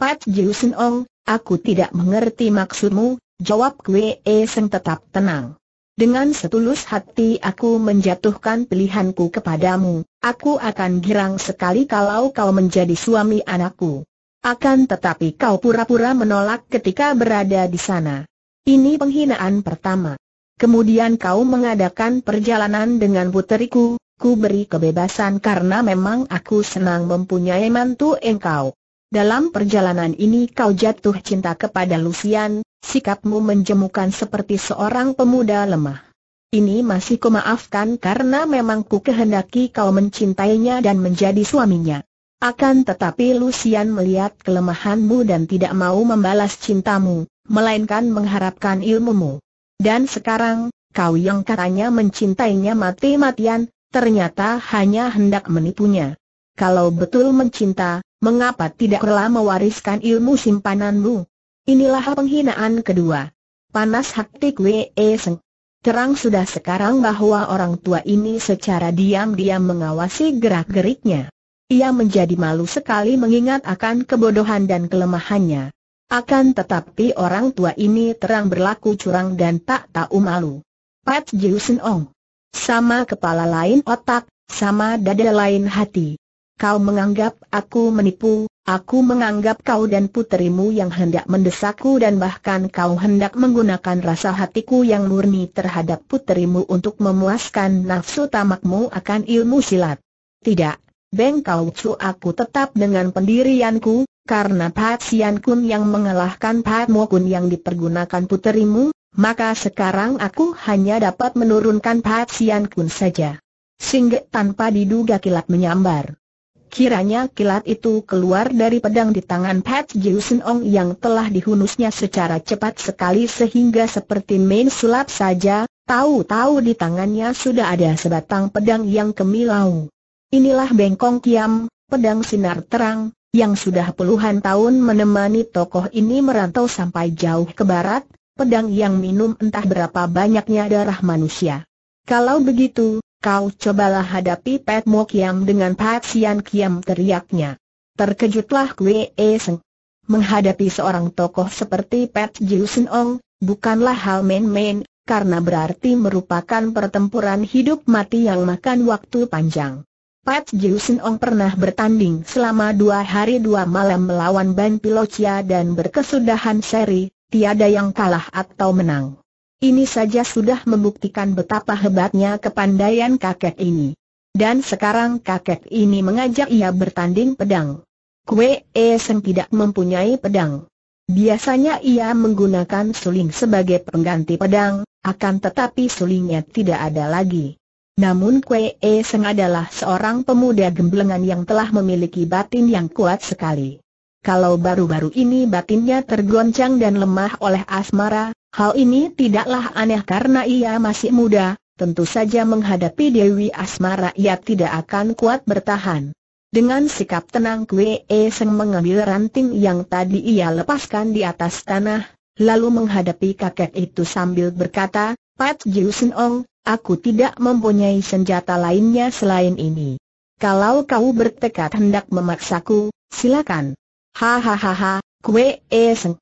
Pat Jiusen Ong, aku tidak mengerti maksudmu, jawab Kwe e Seng tetap tenang. Dengan setulus hati aku menjatuhkan pilihanku kepadamu, aku akan girang sekali kalau kau menjadi suami anakku. Akan tetapi kau pura-pura menolak ketika berada di sana. Ini penghinaan pertama. Kemudian kau mengadakan perjalanan dengan puteriku, ku beri kebebasan karena memang aku senang mempunyai mantu engkau. Dalam perjalanan ini kau jatuh cinta kepada Lucian, sikapmu menjemukan seperti seorang pemuda lemah. Ini masih kumaafkan karena memang ku kehendaki kau mencintainya dan menjadi suaminya. Akan tetapi Lucian melihat kelemahanmu dan tidak mau membalas cintamu, melainkan mengharapkan ilmumu. Dan sekarang, kau yang katanya mencintainya mati-matian, ternyata hanya hendak menipunya. Kalau betul mencinta, mengapa tidak rela mewariskan ilmu simpananmu? Inilah penghinaan kedua. Panas hati Kwe Seng. Terang sudah sekarang bahwa orang tua ini secara diam-diam mengawasi gerak-geriknya. Ia menjadi malu sekali mengingat akan kebodohan dan kelemahannya. Akan tetapi orang tua ini terang berlaku curang dan tak tahu malu. Pat Jiusen Ong. Sama kepala lain otak, sama dada lain hati. Kau menganggap aku menipu, aku menganggap kau dan puterimu yang hendak mendesakku dan bahkan kau hendak menggunakan rasa hatiku yang murni terhadap puterimu untuk memuaskan nafsu tamakmu akan ilmu silat. Tidak, Beng Kau Cu aku tetap dengan pendirianku, karena Pat Sian Kun yang mengalahkan Pat Mo Kun yang dipergunakan puterimu, maka sekarang aku hanya dapat menurunkan Pat Sian Kun saja. Singge tanpa diduga kilat menyambar. Kiranya kilat itu keluar dari pedang di tangan Pat Sen Ong yang telah dihunusnya secara cepat sekali sehingga seperti main sulap saja, tahu-tahu di tangannya sudah ada sebatang pedang yang kemilau. Inilah bengkong kiam, pedang sinar terang, yang sudah puluhan tahun menemani tokoh ini merantau sampai jauh ke barat, pedang yang minum entah berapa banyaknya darah manusia. Kalau begitu, kau cobalah hadapi Pat Mok yang dengan Pat Sian Kiam teriaknya. Terkejutlah Kwe E Seng. Menghadapi seorang tokoh seperti Pat Jiu Sen Ong, bukanlah hal main-main, karena berarti merupakan pertempuran hidup mati yang makan waktu panjang. Pat Jiusen Ong pernah bertanding selama dua hari dua malam melawan Ban Pilocia dan berkesudahan seri, tiada yang kalah atau menang. Ini saja sudah membuktikan betapa hebatnya kepandaian kakek ini. Dan sekarang kakek ini mengajak ia bertanding pedang. Kwe Seng tidak mempunyai pedang. Biasanya ia menggunakan suling sebagai pengganti pedang, akan tetapi sulingnya tidak ada lagi. Namun Kwe E Seng adalah seorang pemuda gemblengan yang telah memiliki batin yang kuat sekali. Kalau baru-baru ini batinnya tergoncang dan lemah oleh asmara, hal ini tidaklah aneh karena ia masih muda, tentu saja menghadapi Dewi Asmara ia tidak akan kuat bertahan. Dengan sikap tenang Kwe E Seng mengambil ranting yang tadi ia lepaskan di atas tanah, lalu menghadapi kakek itu sambil berkata, Pat Jiu Sin Ong, Aku tidak mempunyai senjata lainnya selain ini. Kalau kau bertekad hendak memaksaku, silakan. Hahaha, kue eseng.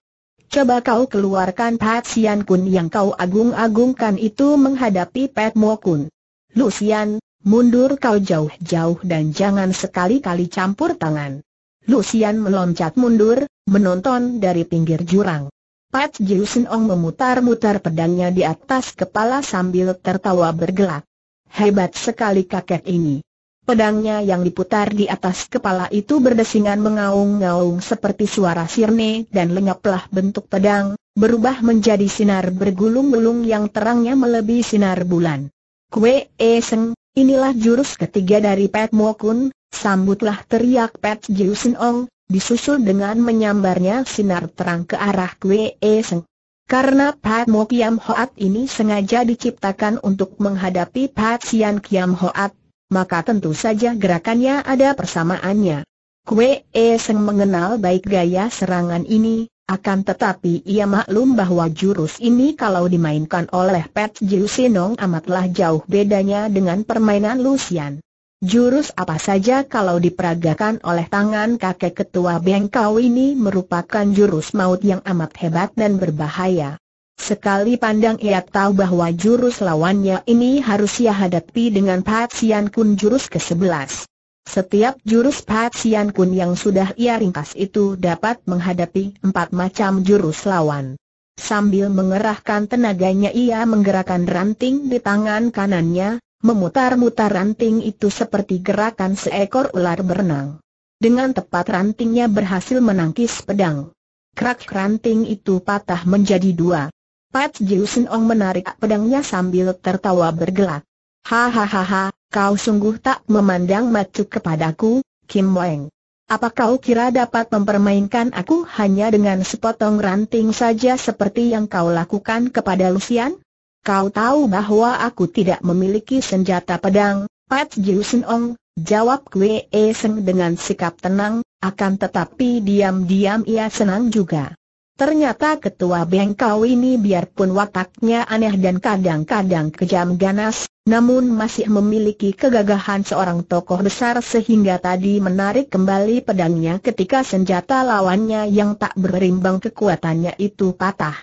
Coba kau keluarkan Pat Sian Kun yang kau agung-agungkan itu menghadapi Pat Mo Kun. Lucian, mundur kau jauh-jauh dan jangan sekali-kali campur tangan. Lucian meloncat mundur, menonton dari pinggir jurang. Pat Jiusen Ong memutar-mutar pedangnya di atas kepala sambil tertawa bergelak. Hebat sekali kakek ini. Pedangnya yang diputar di atas kepala itu berdesingan mengaung-ngaung seperti suara sirne dan lenyaplah bentuk pedang, berubah menjadi sinar bergulung-gulung yang terangnya melebihi sinar bulan. Kue e Seng, inilah jurus ketiga dari Pat Mokun, sambutlah teriak Pat Jiusen Ong, disusul dengan menyambarnya sinar terang ke arah Kwe e Seng. Karena Pat Mo Kiam Hoat ini sengaja diciptakan untuk menghadapi Pat Sian Kiam Hoat, maka tentu saja gerakannya ada persamaannya. Kwe e Seng mengenal baik gaya serangan ini, akan tetapi ia maklum bahwa jurus ini kalau dimainkan oleh Pat Jiu Sinong amatlah jauh bedanya dengan permainan Lucian. Jurus apa saja kalau diperagakan oleh tangan kakek ketua bengkau ini merupakan jurus maut yang amat hebat dan berbahaya. Sekali pandang ia tahu bahwa jurus lawannya ini harus ia hadapi dengan Sian Kun jurus ke-11. Setiap jurus Sian Kun yang sudah ia ringkas itu dapat menghadapi empat macam jurus lawan. Sambil mengerahkan tenaganya ia menggerakkan ranting di tangan kanannya, Memutar-mutar ranting itu seperti gerakan seekor ular berenang. Dengan tepat rantingnya berhasil menangkis pedang. Krak ranting itu patah menjadi dua. Pat Jiu Ong menarik pedangnya sambil tertawa bergelak. Hahaha, kau sungguh tak memandang macu kepadaku, Kim Weng. Apa kau kira dapat mempermainkan aku hanya dengan sepotong ranting saja seperti yang kau lakukan kepada Lucian? Kau tahu bahwa aku tidak memiliki senjata pedang, Pat Jiu Ong, jawab Kwe e Seng dengan sikap tenang, akan tetapi diam-diam ia senang juga. Ternyata ketua bengkau ini biarpun wataknya aneh dan kadang-kadang kejam ganas, namun masih memiliki kegagahan seorang tokoh besar sehingga tadi menarik kembali pedangnya ketika senjata lawannya yang tak berimbang kekuatannya itu patah.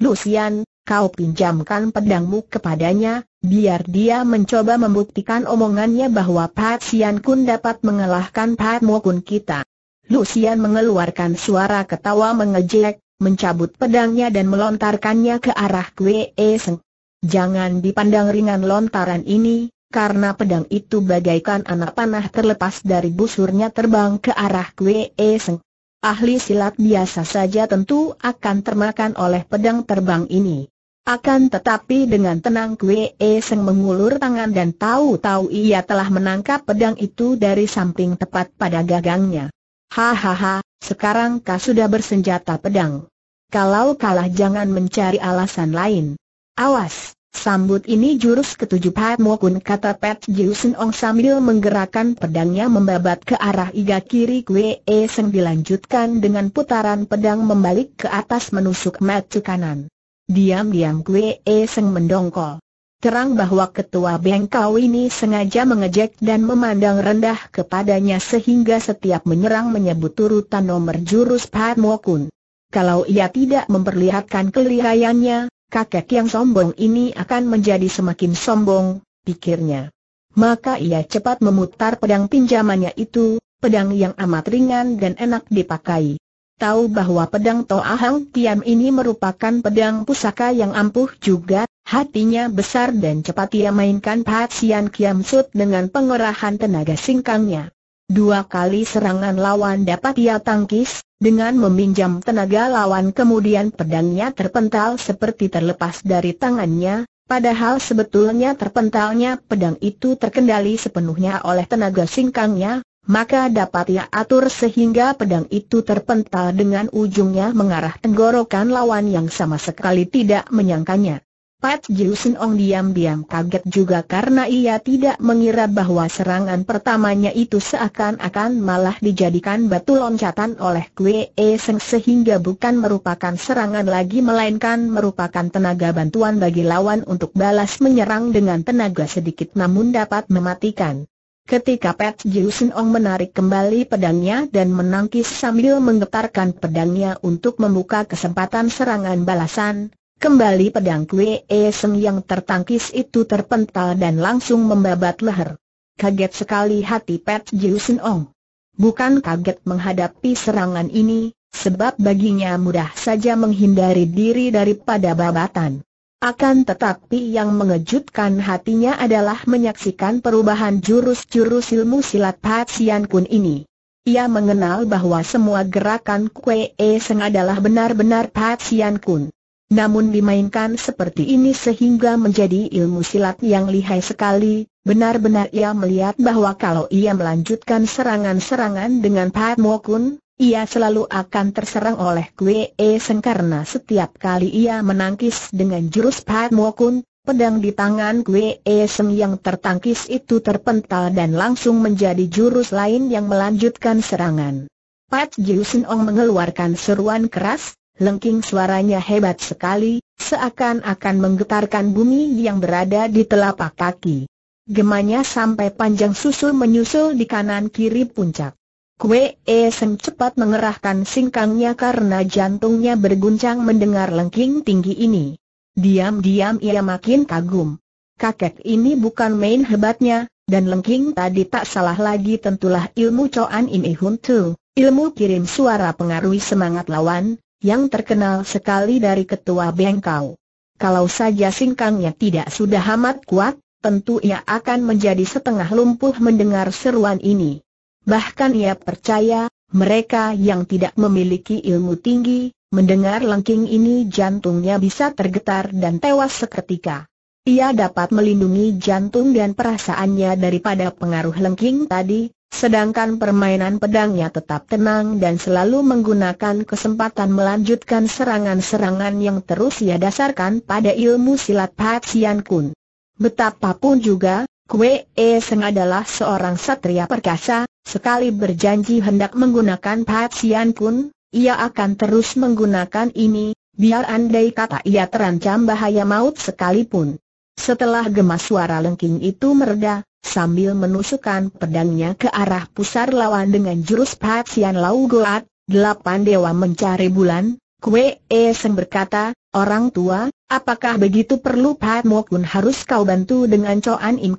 Lucian, kau pinjamkan pedangmu kepadanya, biar dia mencoba membuktikan omongannya bahwa Pat Sian Kun dapat mengalahkan Pat Mo Kun kita. Lucian mengeluarkan suara ketawa mengejek, mencabut pedangnya dan melontarkannya ke arah Kwe e Seng. Jangan dipandang ringan lontaran ini, karena pedang itu bagaikan anak panah terlepas dari busurnya terbang ke arah Kwe e Seng. Ahli silat biasa saja tentu akan termakan oleh pedang terbang ini. Akan tetapi dengan tenang Kwe Seng mengulur tangan dan tahu-tahu ia telah menangkap pedang itu dari samping tepat pada gagangnya. Hahaha, sekarang kau sudah bersenjata pedang. Kalau kalah jangan mencari alasan lain. Awas, sambut ini jurus ketujuh Pat Mokun kata Pat Jiusen Ong sambil menggerakkan pedangnya membabat ke arah iga kiri Kwe Seng dilanjutkan dengan putaran pedang membalik ke atas menusuk mata kanan. Diam-diam Kwe E Seng mendongkol. Terang bahwa ketua bengkau ini sengaja mengejek dan memandang rendah kepadanya sehingga setiap menyerang menyebut turutan nomor jurus Pat Kun. Kalau ia tidak memperlihatkan kelihayannya, kakek yang sombong ini akan menjadi semakin sombong, pikirnya. Maka ia cepat memutar pedang pinjamannya itu, pedang yang amat ringan dan enak dipakai tahu bahwa pedang Toa Hang Tiam ini merupakan pedang pusaka yang ampuh juga, hatinya besar dan cepat ia mainkan Patsian Kiam Sud dengan pengerahan tenaga singkangnya. Dua kali serangan lawan dapat ia tangkis, dengan meminjam tenaga lawan kemudian pedangnya terpental seperti terlepas dari tangannya, Padahal sebetulnya terpentalnya pedang itu terkendali sepenuhnya oleh tenaga singkangnya, maka dapat ia atur sehingga pedang itu terpental dengan ujungnya mengarah tenggorokan lawan yang sama sekali tidak menyangkanya. Pat Jiu Sin Ong diam-diam kaget juga karena ia tidak mengira bahwa serangan pertamanya itu seakan-akan malah dijadikan batu loncatan oleh Kwe E Seng sehingga bukan merupakan serangan lagi melainkan merupakan tenaga bantuan bagi lawan untuk balas menyerang dengan tenaga sedikit namun dapat mematikan. Ketika Pat Jiusen Ong menarik kembali pedangnya dan menangkis sambil menggetarkan pedangnya untuk membuka kesempatan serangan balasan, kembali pedang Kwe e Seng yang tertangkis itu terpental dan langsung membabat leher. Kaget sekali hati Pat Jiusen Ong. Bukan kaget menghadapi serangan ini, sebab baginya mudah saja menghindari diri daripada babatan. Akan tetapi yang mengejutkan hatinya adalah menyaksikan perubahan jurus-jurus ilmu silat Patsian Kun ini. Ia mengenal bahwa semua gerakan Kue e Seng adalah benar-benar Patsian Kun. Namun dimainkan seperti ini sehingga menjadi ilmu silat yang lihai sekali, benar-benar ia melihat bahwa kalau ia melanjutkan serangan-serangan dengan Pat Mo Kun, ia selalu akan terserang oleh Kue e Seng karena setiap kali ia menangkis dengan jurus Pat Mokun, pedang di tangan Kue e Seng yang tertangkis itu terpental dan langsung menjadi jurus lain yang melanjutkan serangan. Pat Jiu Sin Ong mengeluarkan seruan keras, lengking suaranya hebat sekali, seakan-akan menggetarkan bumi yang berada di telapak kaki. Gemanya sampai panjang susul menyusul di kanan kiri puncak. Kue Esem cepat mengerahkan singkangnya karena jantungnya berguncang mendengar lengking tinggi ini. Diam-diam ia makin kagum. Kakek ini bukan main hebatnya, dan lengking tadi tak salah lagi tentulah ilmu Coan Im Hun Tu, ilmu kirim suara pengaruhi semangat lawan, yang terkenal sekali dari ketua bengkau. Kalau saja singkangnya tidak sudah amat kuat, tentu ia akan menjadi setengah lumpuh mendengar seruan ini. Bahkan ia percaya, mereka yang tidak memiliki ilmu tinggi, mendengar lengking ini jantungnya bisa tergetar dan tewas seketika. Ia dapat melindungi jantung dan perasaannya daripada pengaruh lengking tadi, sedangkan permainan pedangnya tetap tenang dan selalu menggunakan kesempatan melanjutkan serangan-serangan yang terus ia dasarkan pada ilmu silat Pat Sian Kun. Betapapun juga, Kue E Seng adalah seorang satria perkasa, Sekali berjanji hendak menggunakan Patsian pun, ia akan terus menggunakan ini, biar andai kata ia terancam bahaya maut sekalipun. Setelah gemas suara lengking itu mereda, sambil menusukkan pedangnya ke arah pusar lawan dengan jurus Patsian Lau Goat, delapan dewa mencari bulan, Kue E Seng berkata, Orang tua, apakah begitu perlu Pat Mokun harus kau bantu dengan Coan Im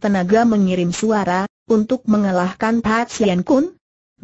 Tenaga mengirim suara, untuk mengalahkan Pat Sien Kun?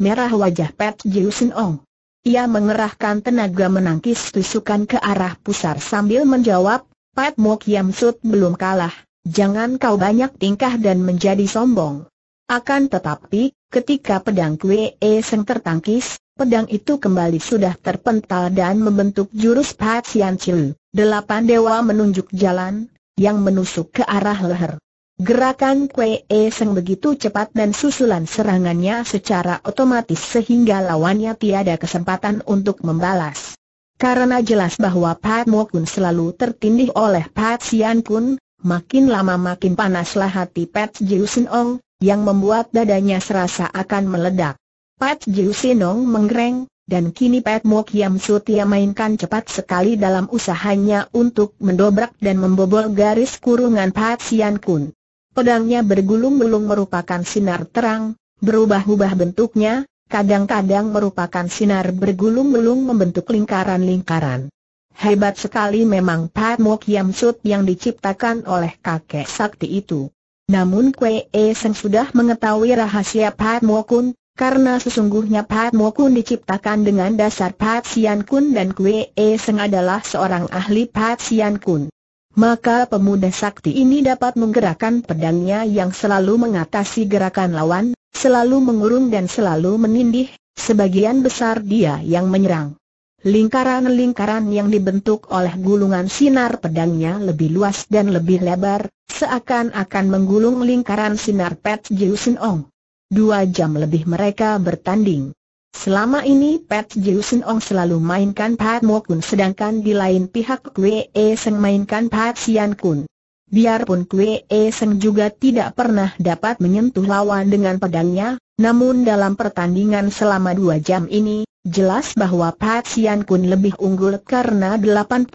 Merah wajah Pat Jiu Sin Ong. Ia mengerahkan tenaga menangkis tusukan ke arah pusar sambil menjawab, Pat Mo Kiam Sut belum kalah, jangan kau banyak tingkah dan menjadi sombong. Akan tetapi, ketika pedang Kwe E Seng tertangkis, Pedang itu kembali sudah terpental dan membentuk jurus Pat Sian Chiu, delapan dewa menunjuk jalan, yang menusuk ke arah leher. Gerakan Kwee Seng begitu cepat dan susulan serangannya secara otomatis sehingga lawannya tiada kesempatan untuk membalas. Karena jelas bahwa Pat Mo Kun selalu tertindih oleh Pat Sian Kun, makin lama makin panaslah hati Pat Sin Ong, yang membuat dadanya serasa akan meledak. Pat Sin Ong menggereng, dan kini Pat Mo Kiam Sutia mainkan cepat sekali dalam usahanya untuk mendobrak dan membobol garis kurungan Pat Sian Kun. Pedangnya bergulung-gulung merupakan sinar terang, berubah-ubah bentuknya, kadang-kadang merupakan sinar bergulung-gulung membentuk lingkaran-lingkaran. Hebat sekali memang Pat Mok Yam Sut yang diciptakan oleh kakek sakti itu. Namun Kwe E Seng sudah mengetahui rahasia Pat Mok Kun, karena sesungguhnya Pat Mok Kun diciptakan dengan dasar Pat Sian Kun dan Kwe E Seng adalah seorang ahli Pat Sian Kun maka pemuda sakti ini dapat menggerakkan pedangnya yang selalu mengatasi gerakan lawan, selalu mengurung dan selalu menindih, sebagian besar dia yang menyerang. Lingkaran-lingkaran yang dibentuk oleh gulungan sinar pedangnya lebih luas dan lebih lebar, seakan-akan menggulung lingkaran sinar Pet Jiu Sin Ong. Dua jam lebih mereka bertanding. Selama ini Pat Jiu Sen Ong selalu mainkan Pat Mo Kun sedangkan di lain pihak Kwe E Seng mainkan Pat Sian Kun. Biarpun Kwe E Seng juga tidak pernah dapat menyentuh lawan dengan pedangnya, namun dalam pertandingan selama dua jam ini, jelas bahwa Pat Sian Kun lebih unggul karena 80%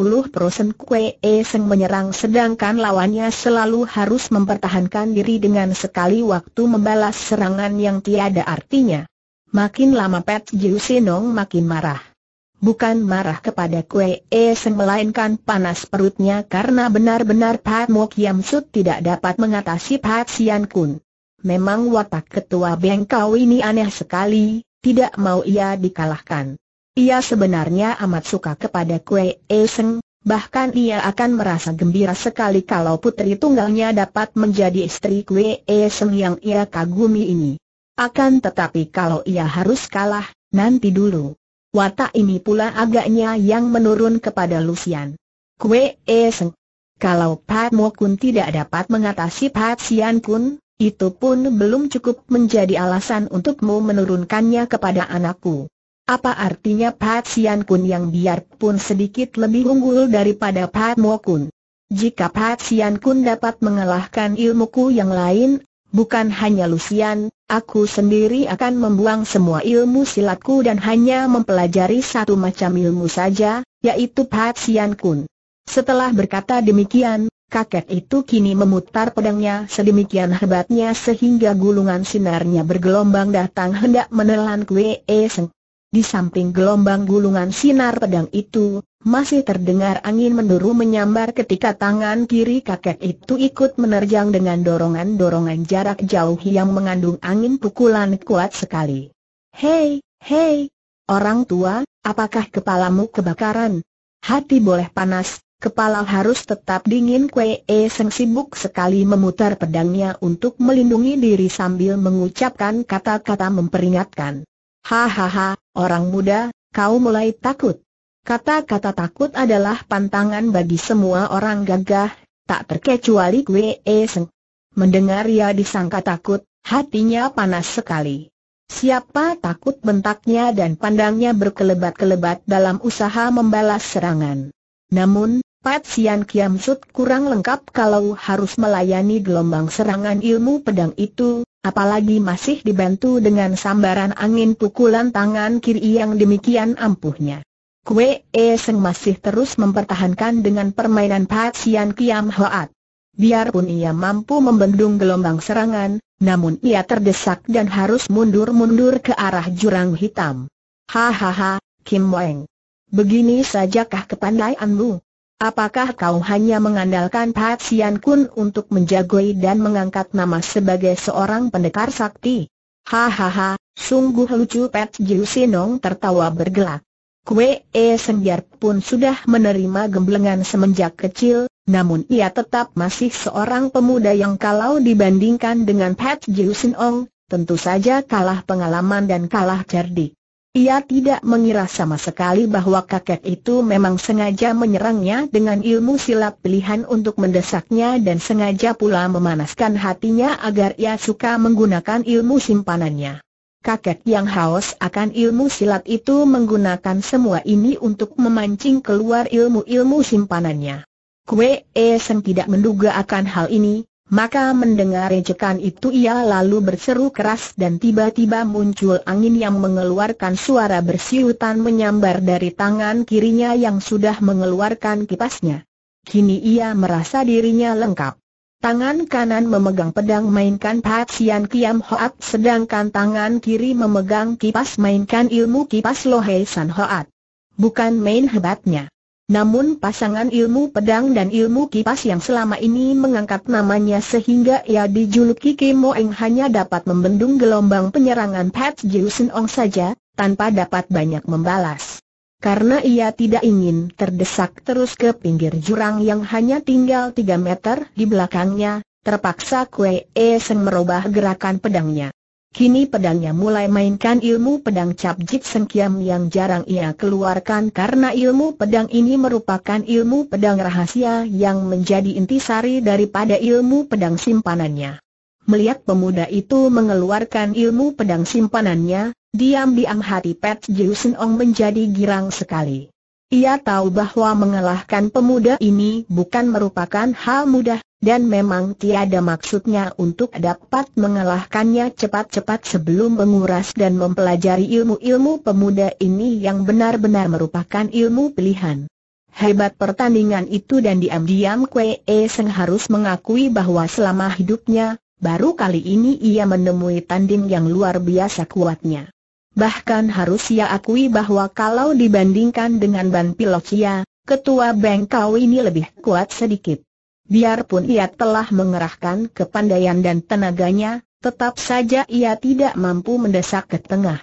Kwe E Seng menyerang sedangkan lawannya selalu harus mempertahankan diri dengan sekali waktu membalas serangan yang tiada artinya. Makin lama Pet Jiu Sinong makin marah. Bukan marah kepada Kue E melainkan panas perutnya karena benar-benar Pat Mok Yam Sut tidak dapat mengatasi Pat Sian Kun. Memang watak ketua bengkau ini aneh sekali, tidak mau ia dikalahkan. Ia sebenarnya amat suka kepada Kue E bahkan ia akan merasa gembira sekali kalau putri tunggalnya dapat menjadi istri Kue E yang ia kagumi ini. Akan tetapi kalau ia harus kalah, nanti dulu. Watak ini pula agaknya yang menurun kepada Lucian. Kue Seng. Kalau Pat Mo tidak dapat mengatasi Pat Sian Kun, itu pun belum cukup menjadi alasan untukmu menurunkannya kepada anakku. Apa artinya Pat Sian Kun yang biarpun sedikit lebih unggul daripada Pat Mo Jika Pat Sian Kun dapat mengalahkan ilmuku yang lain, Bukan hanya Lucian, aku sendiri akan membuang semua ilmu silatku dan hanya mempelajari satu macam ilmu saja, yaitu Pat Sian Kun. Setelah berkata demikian, kakek itu kini memutar pedangnya sedemikian hebatnya sehingga gulungan sinarnya bergelombang datang hendak menelan Kwe e di samping gelombang gulungan sinar pedang itu, masih terdengar angin menduru menyambar ketika tangan kiri kakek itu ikut menerjang dengan dorongan-dorongan jarak jauh yang mengandung angin pukulan kuat sekali. Hei, hei, orang tua, apakah kepalamu kebakaran? Hati boleh panas, kepala harus tetap dingin Kue e Seng sibuk sekali memutar pedangnya untuk melindungi diri sambil mengucapkan kata-kata memperingatkan. Hahaha, orang muda, kau mulai takut. Kata-kata takut adalah pantangan bagi semua orang gagah, tak terkecuali gue. E Seng. Mendengar ia disangka takut, hatinya panas sekali. Siapa takut bentaknya dan pandangnya berkelebat-kelebat dalam usaha membalas serangan. Namun, Pat Sian Kiam Sut kurang lengkap kalau harus melayani gelombang serangan ilmu pedang itu, apalagi masih dibantu dengan sambaran angin pukulan tangan kiri yang demikian ampuhnya. Kue E Seng masih terus mempertahankan dengan permainan Patsian Kiam Hoat. Biarpun ia mampu membendung gelombang serangan, namun ia terdesak dan harus mundur-mundur ke arah jurang hitam. Hahaha, Kim Weng. Begini sajakah kepandaianmu? Apakah kau hanya mengandalkan Pat Sian Kun untuk menjagoi dan mengangkat nama sebagai seorang pendekar sakti? Hahaha, sungguh lucu Pat Jiu Sinong tertawa bergelak. Kue E Senjar pun sudah menerima gemblengan semenjak kecil, namun ia tetap masih seorang pemuda yang kalau dibandingkan dengan Pat Jiu Sinong, tentu saja kalah pengalaman dan kalah cerdik. Ia tidak mengira sama sekali bahwa kakek itu memang sengaja menyerangnya dengan ilmu silat pilihan untuk mendesaknya dan sengaja pula memanaskan hatinya agar ia suka menggunakan ilmu simpanannya. Kakek yang haus akan ilmu silat itu menggunakan semua ini untuk memancing keluar ilmu-ilmu simpanannya. Kue yang tidak menduga akan hal ini, maka mendengar ejekan itu ia lalu berseru keras dan tiba-tiba muncul angin yang mengeluarkan suara bersiutan menyambar dari tangan kirinya yang sudah mengeluarkan kipasnya. Kini ia merasa dirinya lengkap. Tangan kanan memegang pedang mainkan Patsian Kiam Hoat sedangkan tangan kiri memegang kipas mainkan ilmu kipas Lohe San Hoat. Bukan main hebatnya. Namun pasangan ilmu pedang dan ilmu kipas yang selama ini mengangkat namanya sehingga ia dijuluki Kimo Eng hanya dapat membendung gelombang penyerangan Pat Jiusen Ong saja, tanpa dapat banyak membalas. Karena ia tidak ingin terdesak terus ke pinggir jurang yang hanya tinggal 3 meter di belakangnya, terpaksa Kue Eseng merubah gerakan pedangnya. Kini pedangnya mulai mainkan ilmu pedang cap jit sengkiam yang jarang ia keluarkan karena ilmu pedang ini merupakan ilmu pedang rahasia yang menjadi intisari daripada ilmu pedang simpanannya. Melihat pemuda itu mengeluarkan ilmu pedang simpanannya, diam-diam hati Pet Jiusen Ong menjadi girang sekali. Ia tahu bahwa mengalahkan pemuda ini bukan merupakan hal mudah, dan memang tiada maksudnya untuk dapat mengalahkannya cepat-cepat sebelum menguras dan mempelajari ilmu-ilmu pemuda ini yang benar-benar merupakan ilmu pilihan. Hebat pertandingan itu dan diam-diam Kwe e Seng harus mengakui bahwa selama hidupnya, baru kali ini ia menemui tanding yang luar biasa kuatnya. Bahkan harus ia akui bahwa kalau dibandingkan dengan Ban Pilokia, ketua Bengkau ini lebih kuat sedikit. Biarpun ia telah mengerahkan kepandaian dan tenaganya, tetap saja ia tidak mampu mendesak ke tengah.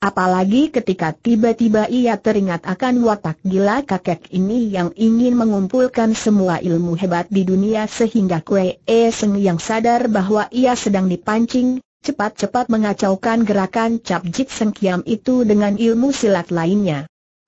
Apalagi ketika tiba-tiba ia teringat akan watak gila kakek ini yang ingin mengumpulkan semua ilmu hebat di dunia sehingga Kue E Seng yang sadar bahwa ia sedang dipancing, cepat-cepat mengacaukan gerakan Cap Jit Sengkiam itu dengan ilmu silat lainnya.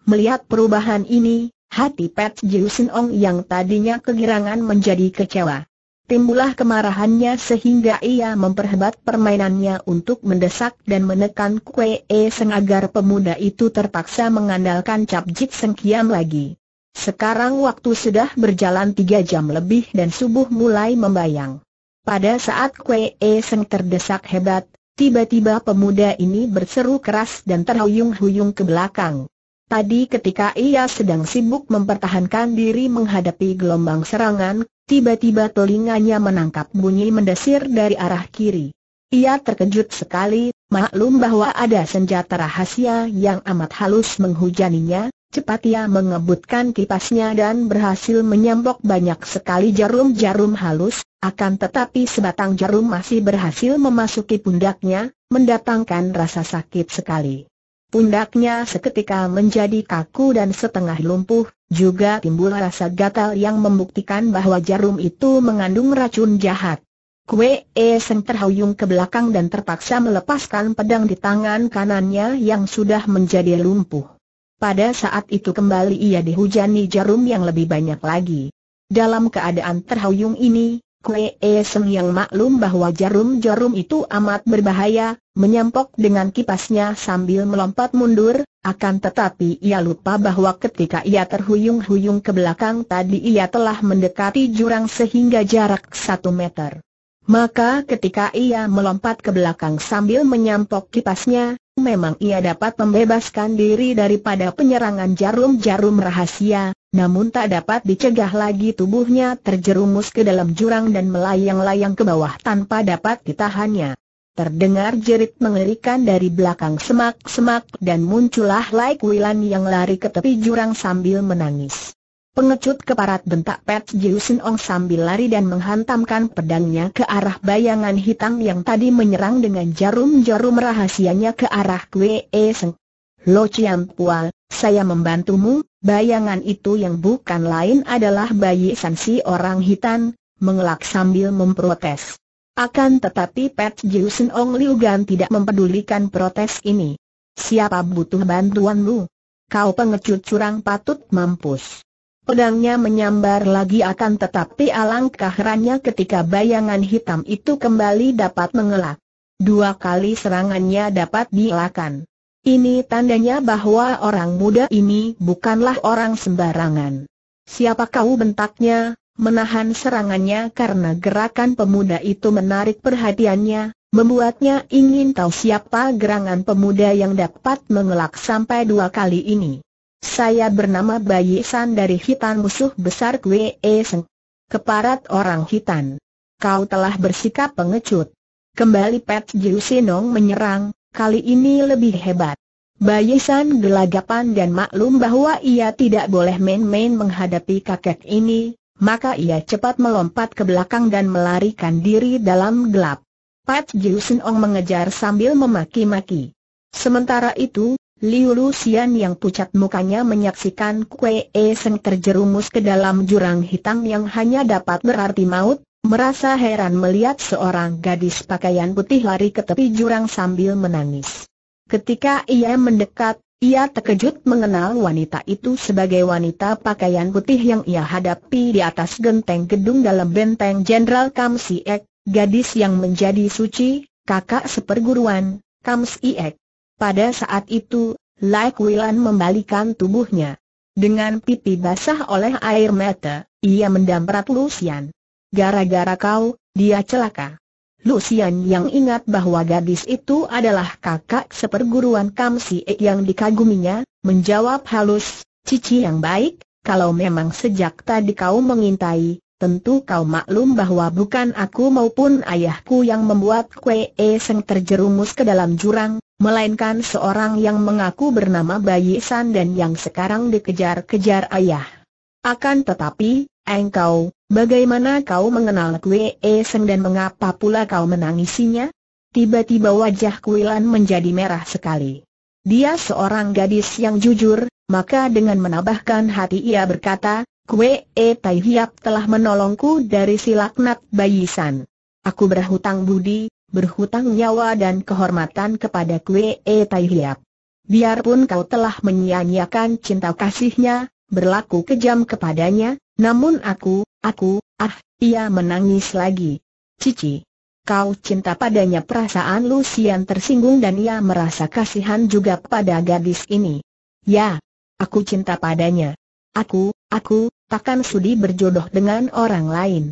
Melihat perubahan ini, Hati Pat Jiusin Ong yang tadinya kegirangan menjadi kecewa. Timbulah kemarahannya sehingga ia memperhebat permainannya untuk mendesak dan menekan Kue E Seng agar pemuda itu terpaksa mengandalkan cap jit kiam lagi. Sekarang waktu sudah berjalan tiga jam lebih dan subuh mulai membayang. Pada saat Kue E Seng terdesak hebat, Tiba-tiba pemuda ini berseru keras dan terhuyung-huyung ke belakang. Tadi ketika ia sedang sibuk mempertahankan diri menghadapi gelombang serangan, tiba-tiba telinganya menangkap bunyi mendesir dari arah kiri. Ia terkejut sekali, maklum bahwa ada senjata rahasia yang amat halus menghujaninya, cepat ia mengebutkan kipasnya dan berhasil menyambok banyak sekali jarum-jarum halus, akan tetapi sebatang jarum masih berhasil memasuki pundaknya, mendatangkan rasa sakit sekali. Pundaknya seketika menjadi kaku dan setengah lumpuh, juga timbul rasa gatal yang membuktikan bahwa jarum itu mengandung racun jahat. Kue E Seng terhuyung ke belakang dan terpaksa melepaskan pedang di tangan kanannya yang sudah menjadi lumpuh. Pada saat itu kembali ia dihujani jarum yang lebih banyak lagi. Dalam keadaan terhuyung ini, Kue Eseng yang maklum bahwa jarum-jarum itu amat berbahaya, menyampok dengan kipasnya sambil melompat mundur, akan tetapi ia lupa bahwa ketika ia terhuyung-huyung ke belakang tadi ia telah mendekati jurang sehingga jarak satu meter. Maka ketika ia melompat ke belakang sambil menyampok kipasnya, memang ia dapat membebaskan diri daripada penyerangan jarum-jarum rahasia, namun tak dapat dicegah lagi tubuhnya terjerumus ke dalam jurang dan melayang-layang ke bawah tanpa dapat ditahannya. Terdengar jerit mengerikan dari belakang semak-semak dan muncullah Lai Lan yang lari ke tepi jurang sambil menangis. Pengecut keparat bentak Pet Jiusin Ong sambil lari dan menghantamkan pedangnya ke arah bayangan hitam yang tadi menyerang dengan jarum-jarum rahasianya ke arah Kwe E Seng. Lo Chiam Pua, saya membantumu, bayangan itu yang bukan lain adalah bayi Sansi orang hitam. mengelak sambil memprotes. Akan tetapi Pat Jiusen Ong Liu Gan tidak mempedulikan protes ini. Siapa butuh bantuanmu? Kau pengecut curang patut mampus. Pedangnya menyambar lagi akan tetapi alangkah herannya ketika bayangan hitam itu kembali dapat mengelak. Dua kali serangannya dapat dielakkan. Ini tandanya bahwa orang muda ini bukanlah orang sembarangan. Siapa kau bentaknya, menahan serangannya karena gerakan pemuda itu menarik perhatiannya, membuatnya ingin tahu siapa gerangan pemuda yang dapat mengelak sampai dua kali ini. Saya bernama Bayi San dari Hitan musuh besar Kwe e Seng. Keparat orang Hitan. Kau telah bersikap pengecut. Kembali Pet Jiu Sinong menyerang, kali ini lebih hebat. Bayesan gelagapan dan maklum bahwa ia tidak boleh main-main menghadapi kakek ini, maka ia cepat melompat ke belakang dan melarikan diri dalam gelap. Pat Jusen Ong mengejar sambil memaki-maki. Sementara itu, Liu Lucian yang pucat mukanya menyaksikan Kue E Seng terjerumus ke dalam jurang hitam yang hanya dapat berarti maut, merasa heran melihat seorang gadis pakaian putih lari ke tepi jurang sambil menangis. Ketika ia mendekat, ia terkejut mengenal wanita itu sebagai wanita pakaian putih yang ia hadapi di atas genteng gedung dalam benteng Jenderal Kam Ek, gadis yang menjadi suci, kakak seperguruan, Kam Ek. Pada saat itu, Lai membalikkan membalikan tubuhnya. Dengan pipi basah oleh air mata, ia mendamprat Lucian. Gara-gara kau, dia celaka. Lucian yang ingat bahwa gadis itu adalah kakak seperguruan Kamsi e yang dikaguminya, menjawab halus, Cici yang baik, kalau memang sejak tadi kau mengintai, tentu kau maklum bahwa bukan aku maupun ayahku yang membuat Kue e Seng terjerumus ke dalam jurang, melainkan seorang yang mengaku bernama Bayi San dan yang sekarang dikejar-kejar ayah. Akan tetapi, engkau, Bagaimana kau mengenal Kwe Seng dan mengapa pula kau menangisinya? Tiba-tiba wajah Kuilan menjadi merah sekali. Dia seorang gadis yang jujur, maka dengan menambahkan hati ia berkata, Kwee E Tai Hiap telah menolongku dari silaknat San. Aku berhutang budi, berhutang nyawa dan kehormatan kepada Kwee E Tai Hiap. Biarpun kau telah menyia-nyiakan cinta kasihnya, berlaku kejam kepadanya, namun aku, Aku, ah, ia menangis lagi. Cici, kau cinta padanya perasaan Lucian tersinggung dan ia merasa kasihan juga pada gadis ini. Ya, aku cinta padanya. Aku, aku, takkan sudi berjodoh dengan orang lain.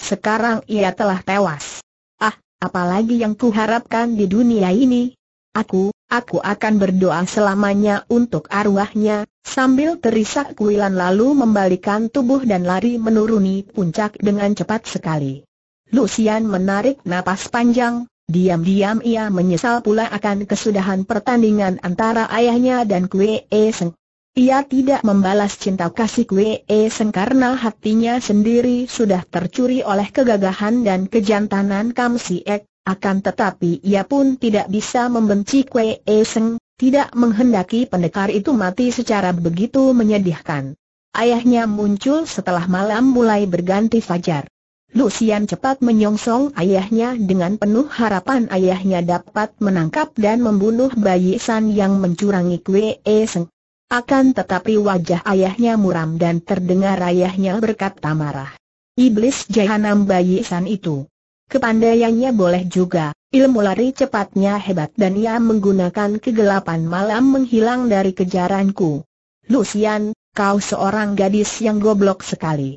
Sekarang ia telah tewas. Ah, apalagi yang kuharapkan di dunia ini? Aku, aku akan berdoa selamanya untuk arwahnya, Sambil terisak Kuilan lalu membalikan tubuh dan lari menuruni puncak dengan cepat sekali. Lucian menarik napas panjang, diam-diam ia menyesal pula akan kesudahan pertandingan antara ayahnya dan Kue Seng. Ia tidak membalas cinta kasih Kue Seng karena hatinya sendiri sudah tercuri oleh kegagahan dan kejantanan Kam Si Ek, akan tetapi ia pun tidak bisa membenci Kue Seng, tidak menghendaki pendekar itu mati secara begitu menyedihkan. Ayahnya muncul setelah malam mulai berganti fajar. Lucian cepat menyongsong ayahnya dengan penuh harapan ayahnya dapat menangkap dan membunuh bayi San yang mencurangi Kwe Seng. Akan tetapi wajah ayahnya muram dan terdengar ayahnya berkata marah. Iblis jahanam bayi San itu. Kepandaiannya boleh juga, ilmu lari cepatnya hebat dan ia menggunakan kegelapan malam menghilang dari kejaranku. Lucian, kau seorang gadis yang goblok sekali.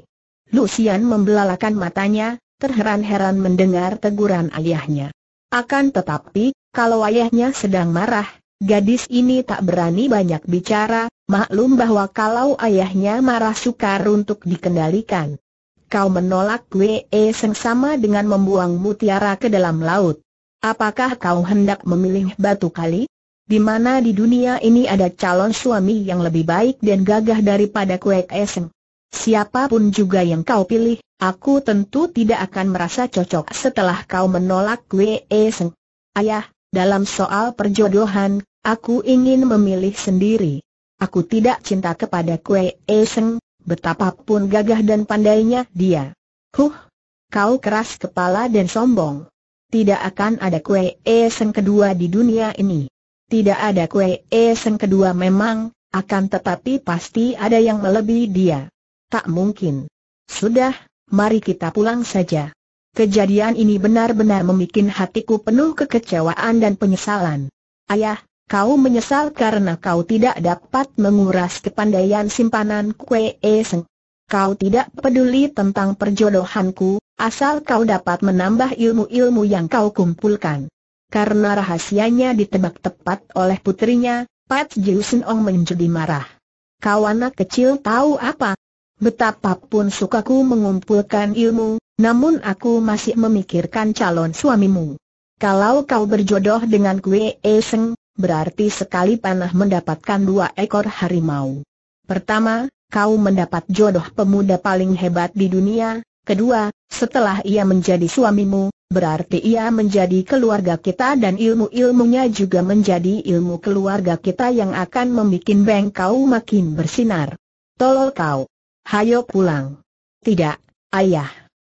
Lucian membelalakan matanya, terheran-heran mendengar teguran ayahnya. Akan tetapi, kalau ayahnya sedang marah, gadis ini tak berani banyak bicara, maklum bahwa kalau ayahnya marah sukar untuk dikendalikan kau menolak Wei sama dengan membuang mutiara ke dalam laut. Apakah kau hendak memilih batu kali? Di mana di dunia ini ada calon suami yang lebih baik dan gagah daripada Wei Seng? Siapapun juga yang kau pilih, aku tentu tidak akan merasa cocok setelah kau menolak Wei Seng. Ayah, dalam soal perjodohan, aku ingin memilih sendiri. Aku tidak cinta kepada Kue Eseng, betapapun gagah dan pandainya dia. Huh, kau keras kepala dan sombong. Tidak akan ada kue eseng kedua di dunia ini. Tidak ada kue eseng kedua memang, akan tetapi pasti ada yang melebihi dia. Tak mungkin. Sudah, mari kita pulang saja. Kejadian ini benar-benar membuat hatiku penuh kekecewaan dan penyesalan. Ayah, Kau menyesal karena kau tidak dapat menguras kepandaian simpanan Kue Seng. Kau tidak peduli tentang perjodohanku, asal kau dapat menambah ilmu-ilmu yang kau kumpulkan. Karena rahasianya ditebak tepat oleh putrinya, Pat Jiusen Ong menjadi marah. Kau anak kecil tahu apa? Betapapun sukaku mengumpulkan ilmu, namun aku masih memikirkan calon suamimu. Kalau kau berjodoh dengan Kue Seng? berarti sekali panah mendapatkan dua ekor harimau. Pertama, kau mendapat jodoh pemuda paling hebat di dunia, kedua, setelah ia menjadi suamimu, berarti ia menjadi keluarga kita dan ilmu-ilmunya juga menjadi ilmu keluarga kita yang akan membuat bengkau makin bersinar. Tolol kau. Hayo pulang. Tidak, ayah.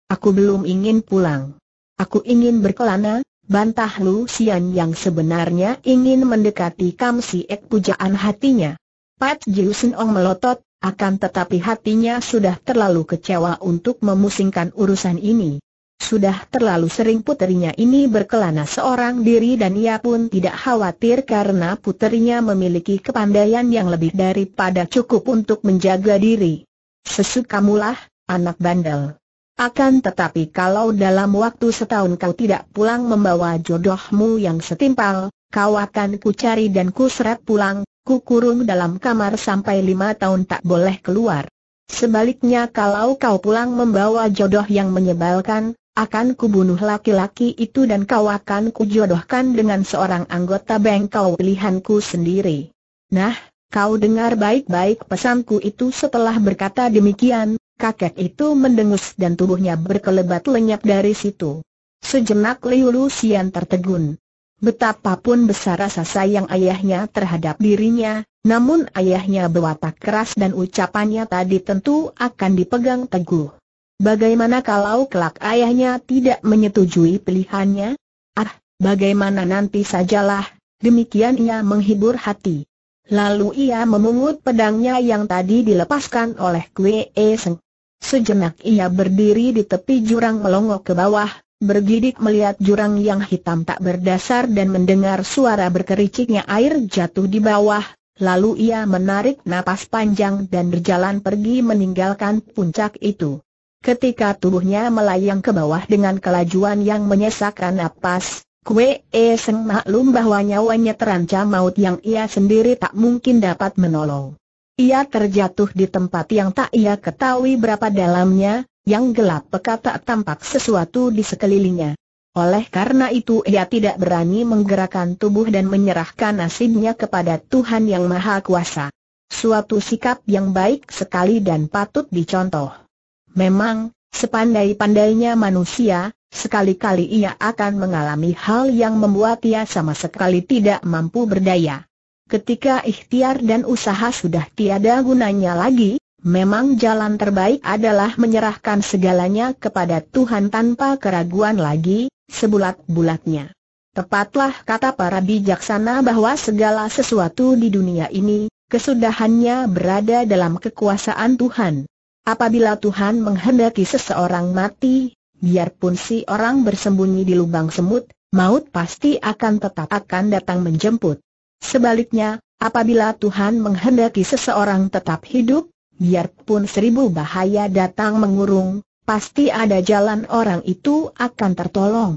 Aku belum ingin pulang. Aku ingin berkelana, bantah Lu Xian yang sebenarnya ingin mendekati Kam Si Ek pujaan hatinya. Pat Jiu Sin Ong melotot, akan tetapi hatinya sudah terlalu kecewa untuk memusingkan urusan ini. Sudah terlalu sering puterinya ini berkelana seorang diri dan ia pun tidak khawatir karena puterinya memiliki kepandaian yang lebih daripada cukup untuk menjaga diri. Sesukamulah, anak bandel. Akan tetapi kalau dalam waktu setahun kau tidak pulang membawa jodohmu yang setimpal, kau akan ku cari dan ku seret pulang, ku kurung dalam kamar sampai lima tahun tak boleh keluar. Sebaliknya kalau kau pulang membawa jodoh yang menyebalkan, akan ku bunuh laki-laki itu dan kau akan ku jodohkan dengan seorang anggota bank kau pilihanku sendiri. Nah, kau dengar baik-baik pesanku itu setelah berkata demikian, Kakek itu mendengus dan tubuhnya berkelebat lenyap dari situ. Sejenak Liu Lucian tertegun. Betapapun besar rasa sayang ayahnya terhadap dirinya, namun ayahnya berwatak keras dan ucapannya tadi tentu akan dipegang teguh. Bagaimana kalau kelak ayahnya tidak menyetujui pilihannya? Ah, bagaimana nanti sajalah, demikian ia menghibur hati. Lalu ia memungut pedangnya yang tadi dilepaskan oleh Kwe e Seng. Sejenak ia berdiri di tepi jurang melongok ke bawah, bergidik melihat jurang yang hitam tak berdasar dan mendengar suara berkericiknya air jatuh di bawah, lalu ia menarik napas panjang dan berjalan pergi meninggalkan puncak itu. Ketika tubuhnya melayang ke bawah dengan kelajuan yang menyesakkan napas, Kue E Seng maklum bahwa nyawanya terancam maut yang ia sendiri tak mungkin dapat menolong. Ia terjatuh di tempat yang tak ia ketahui berapa dalamnya, yang gelap pekat tak tampak sesuatu di sekelilingnya. Oleh karena itu ia tidak berani menggerakkan tubuh dan menyerahkan nasibnya kepada Tuhan Yang Maha Kuasa. Suatu sikap yang baik sekali dan patut dicontoh. Memang, sepandai-pandainya manusia, sekali-kali ia akan mengalami hal yang membuat ia sama sekali tidak mampu berdaya. Ketika ikhtiar dan usaha sudah tiada gunanya lagi, memang jalan terbaik adalah menyerahkan segalanya kepada Tuhan tanpa keraguan lagi, sebulat-bulatnya. Tepatlah kata para bijaksana bahwa segala sesuatu di dunia ini, kesudahannya berada dalam kekuasaan Tuhan. Apabila Tuhan menghendaki seseorang mati, biarpun si orang bersembunyi di lubang semut, maut pasti akan tetap akan datang menjemput. Sebaliknya, apabila Tuhan menghendaki seseorang tetap hidup, biarpun seribu bahaya datang mengurung, pasti ada jalan orang itu akan tertolong.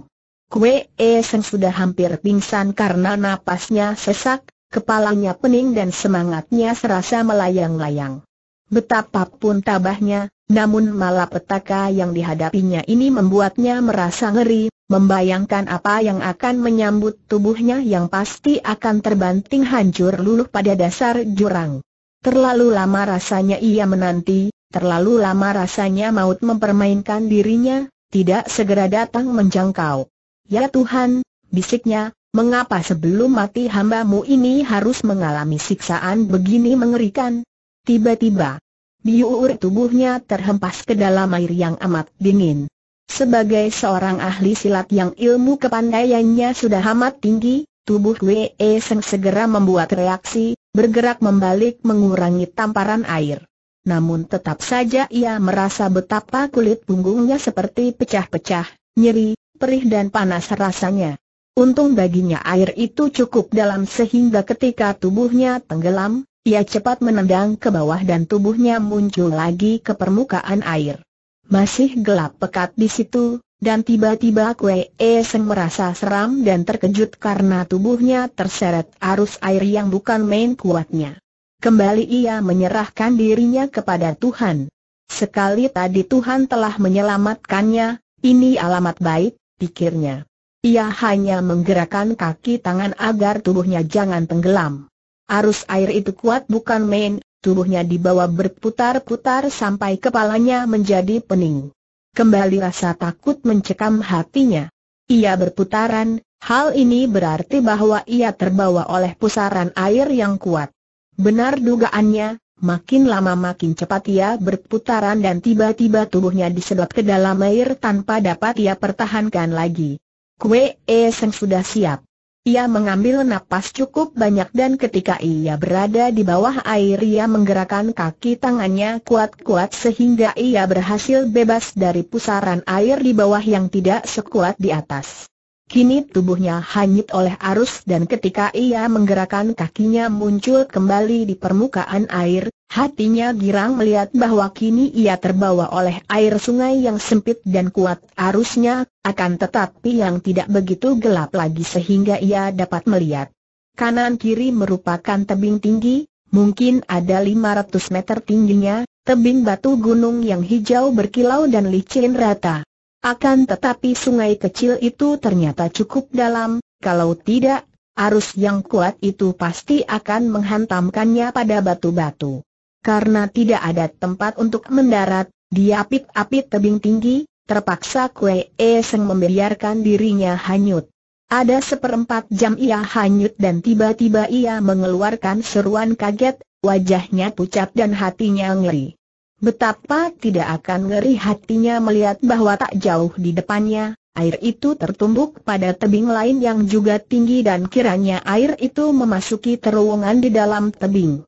Kue Eseng sudah hampir pingsan karena napasnya sesak, kepalanya pening dan semangatnya serasa melayang-layang. Betapapun tabahnya, namun malapetaka yang dihadapinya ini membuatnya merasa ngeri, membayangkan apa yang akan menyambut tubuhnya yang pasti akan terbanting hancur luluh pada dasar jurang. Terlalu lama rasanya ia menanti, terlalu lama rasanya maut mempermainkan dirinya, tidak segera datang menjangkau. Ya Tuhan, bisiknya, mengapa sebelum mati hambamu ini harus mengalami siksaan begini mengerikan? Tiba-tiba, biur tubuhnya terhempas ke dalam air yang amat dingin. Sebagai seorang ahli silat yang ilmu kepandaiannya sudah amat tinggi, tubuh Wei Seng segera membuat reaksi, bergerak membalik mengurangi tamparan air. Namun tetap saja ia merasa betapa kulit punggungnya seperti pecah-pecah, nyeri, perih dan panas rasanya. Untung baginya air itu cukup dalam sehingga ketika tubuhnya tenggelam, ia cepat menendang ke bawah dan tubuhnya muncul lagi ke permukaan air. Masih gelap pekat di situ, dan tiba-tiba Kwe Seng merasa seram dan terkejut karena tubuhnya terseret arus air yang bukan main kuatnya. Kembali ia menyerahkan dirinya kepada Tuhan. Sekali tadi Tuhan telah menyelamatkannya, ini alamat baik, pikirnya. Ia hanya menggerakkan kaki tangan agar tubuhnya jangan tenggelam. Arus air itu kuat bukan main, tubuhnya dibawa berputar-putar sampai kepalanya menjadi pening. Kembali rasa takut mencekam hatinya. Ia berputaran, hal ini berarti bahwa ia terbawa oleh pusaran air yang kuat. Benar dugaannya, makin lama makin cepat ia berputaran dan tiba-tiba tubuhnya disedot ke dalam air tanpa dapat ia pertahankan lagi. Kue Eseng sudah siap. Ia mengambil napas cukup banyak dan ketika ia berada di bawah air ia menggerakkan kaki tangannya kuat-kuat sehingga ia berhasil bebas dari pusaran air di bawah yang tidak sekuat di atas. Kini tubuhnya hanyut oleh arus dan ketika ia menggerakkan kakinya muncul kembali di permukaan air, hatinya girang melihat bahwa kini ia terbawa oleh air sungai yang sempit dan kuat arusnya, akan tetapi yang tidak begitu gelap lagi sehingga ia dapat melihat. Kanan kiri merupakan tebing tinggi, mungkin ada 500 meter tingginya, tebing batu gunung yang hijau berkilau dan licin rata. Akan tetapi sungai kecil itu ternyata cukup dalam, kalau tidak, arus yang kuat itu pasti akan menghantamkannya pada batu-batu. Karena tidak ada tempat untuk mendarat, diapit apit-apit tebing tinggi, terpaksa Kue Eseng membiarkan dirinya hanyut. Ada seperempat jam ia hanyut dan tiba-tiba ia mengeluarkan seruan kaget, wajahnya pucat dan hatinya ngeri. Betapa tidak akan ngeri hatinya melihat bahwa tak jauh di depannya, air itu tertumbuk pada tebing lain yang juga tinggi dan kiranya air itu memasuki terowongan di dalam tebing.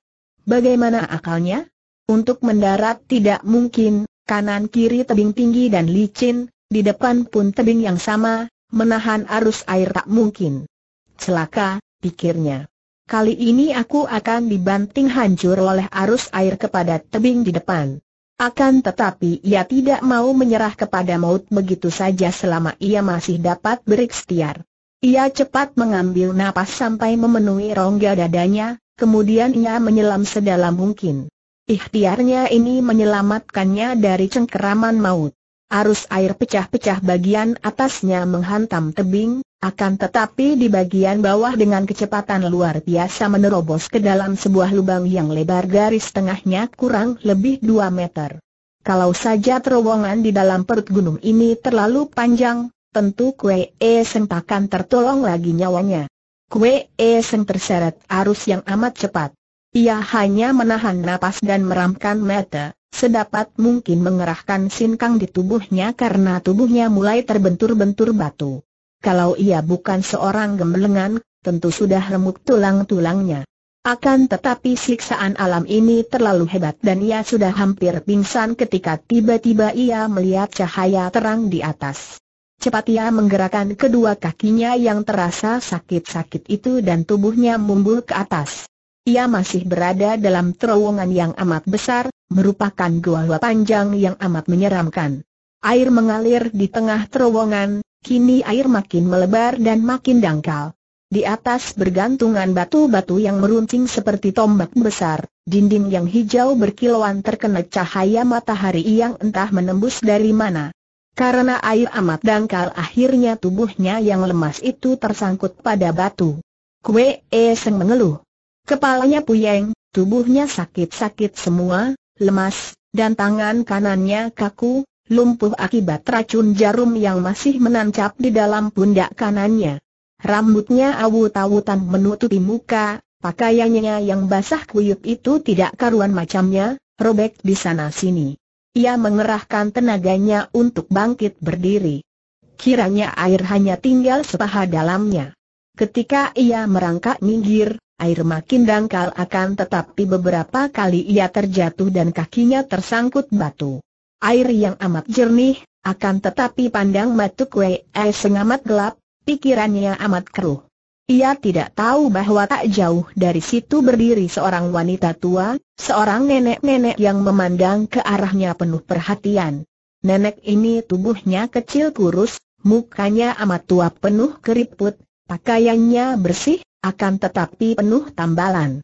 Bagaimana akalnya? Untuk mendarat tidak mungkin, kanan kiri tebing tinggi dan licin, di depan pun tebing yang sama, menahan arus air tak mungkin. Celaka, pikirnya. Kali ini aku akan dibanting hancur oleh arus air kepada tebing di depan. Akan tetapi ia tidak mau menyerah kepada maut begitu saja selama ia masih dapat berikhtiar. Ia cepat mengambil napas sampai memenuhi rongga dadanya, kemudian ia menyelam sedalam mungkin. Ikhtiarnya ini menyelamatkannya dari cengkeraman maut. Arus air pecah-pecah bagian atasnya menghantam tebing, akan tetapi di bagian bawah dengan kecepatan luar biasa menerobos ke dalam sebuah lubang yang lebar garis tengahnya kurang lebih 2 meter. Kalau saja terowongan di dalam perut gunung ini terlalu panjang, tentu Kue E Seng takkan tertolong lagi nyawanya. Kue E Seng terseret arus yang amat cepat. Ia hanya menahan napas dan meramkan mata sedapat mungkin mengerahkan sinkang di tubuhnya karena tubuhnya mulai terbentur-bentur batu. Kalau ia bukan seorang gemblengan, tentu sudah remuk tulang-tulangnya. Akan tetapi siksaan alam ini terlalu hebat dan ia sudah hampir pingsan ketika tiba-tiba ia melihat cahaya terang di atas. Cepat ia menggerakkan kedua kakinya yang terasa sakit-sakit itu dan tubuhnya mumbul ke atas. Ia masih berada dalam terowongan yang amat besar, merupakan gua gua panjang yang amat menyeramkan. Air mengalir di tengah terowongan, kini air makin melebar dan makin dangkal. Di atas bergantungan batu-batu yang meruncing seperti tombak besar, dinding yang hijau berkilauan terkena cahaya matahari yang entah menembus dari mana. Karena air amat dangkal akhirnya tubuhnya yang lemas itu tersangkut pada batu. Kue Eseng mengeluh. Kepalanya puyeng, tubuhnya sakit-sakit semua, lemas, dan tangan kanannya kaku, lumpuh akibat racun jarum yang masih menancap di dalam pundak kanannya. Rambutnya awut-awutan menutupi muka, pakaiannya yang basah kuyup itu tidak karuan macamnya, robek di sana-sini. Ia mengerahkan tenaganya untuk bangkit berdiri. Kiranya air hanya tinggal sepaha dalamnya. Ketika ia merangkak minggir, air makin dangkal akan tetapi beberapa kali ia terjatuh dan kakinya tersangkut batu. Air yang amat jernih, akan tetapi pandang matu kue sengamat gelap, pikirannya amat keruh. Ia tidak tahu bahwa tak jauh dari situ berdiri seorang wanita tua, seorang nenek-nenek yang memandang ke arahnya penuh perhatian. Nenek ini tubuhnya kecil kurus, mukanya amat tua penuh keriput, pakaiannya bersih, akan tetapi penuh tambalan.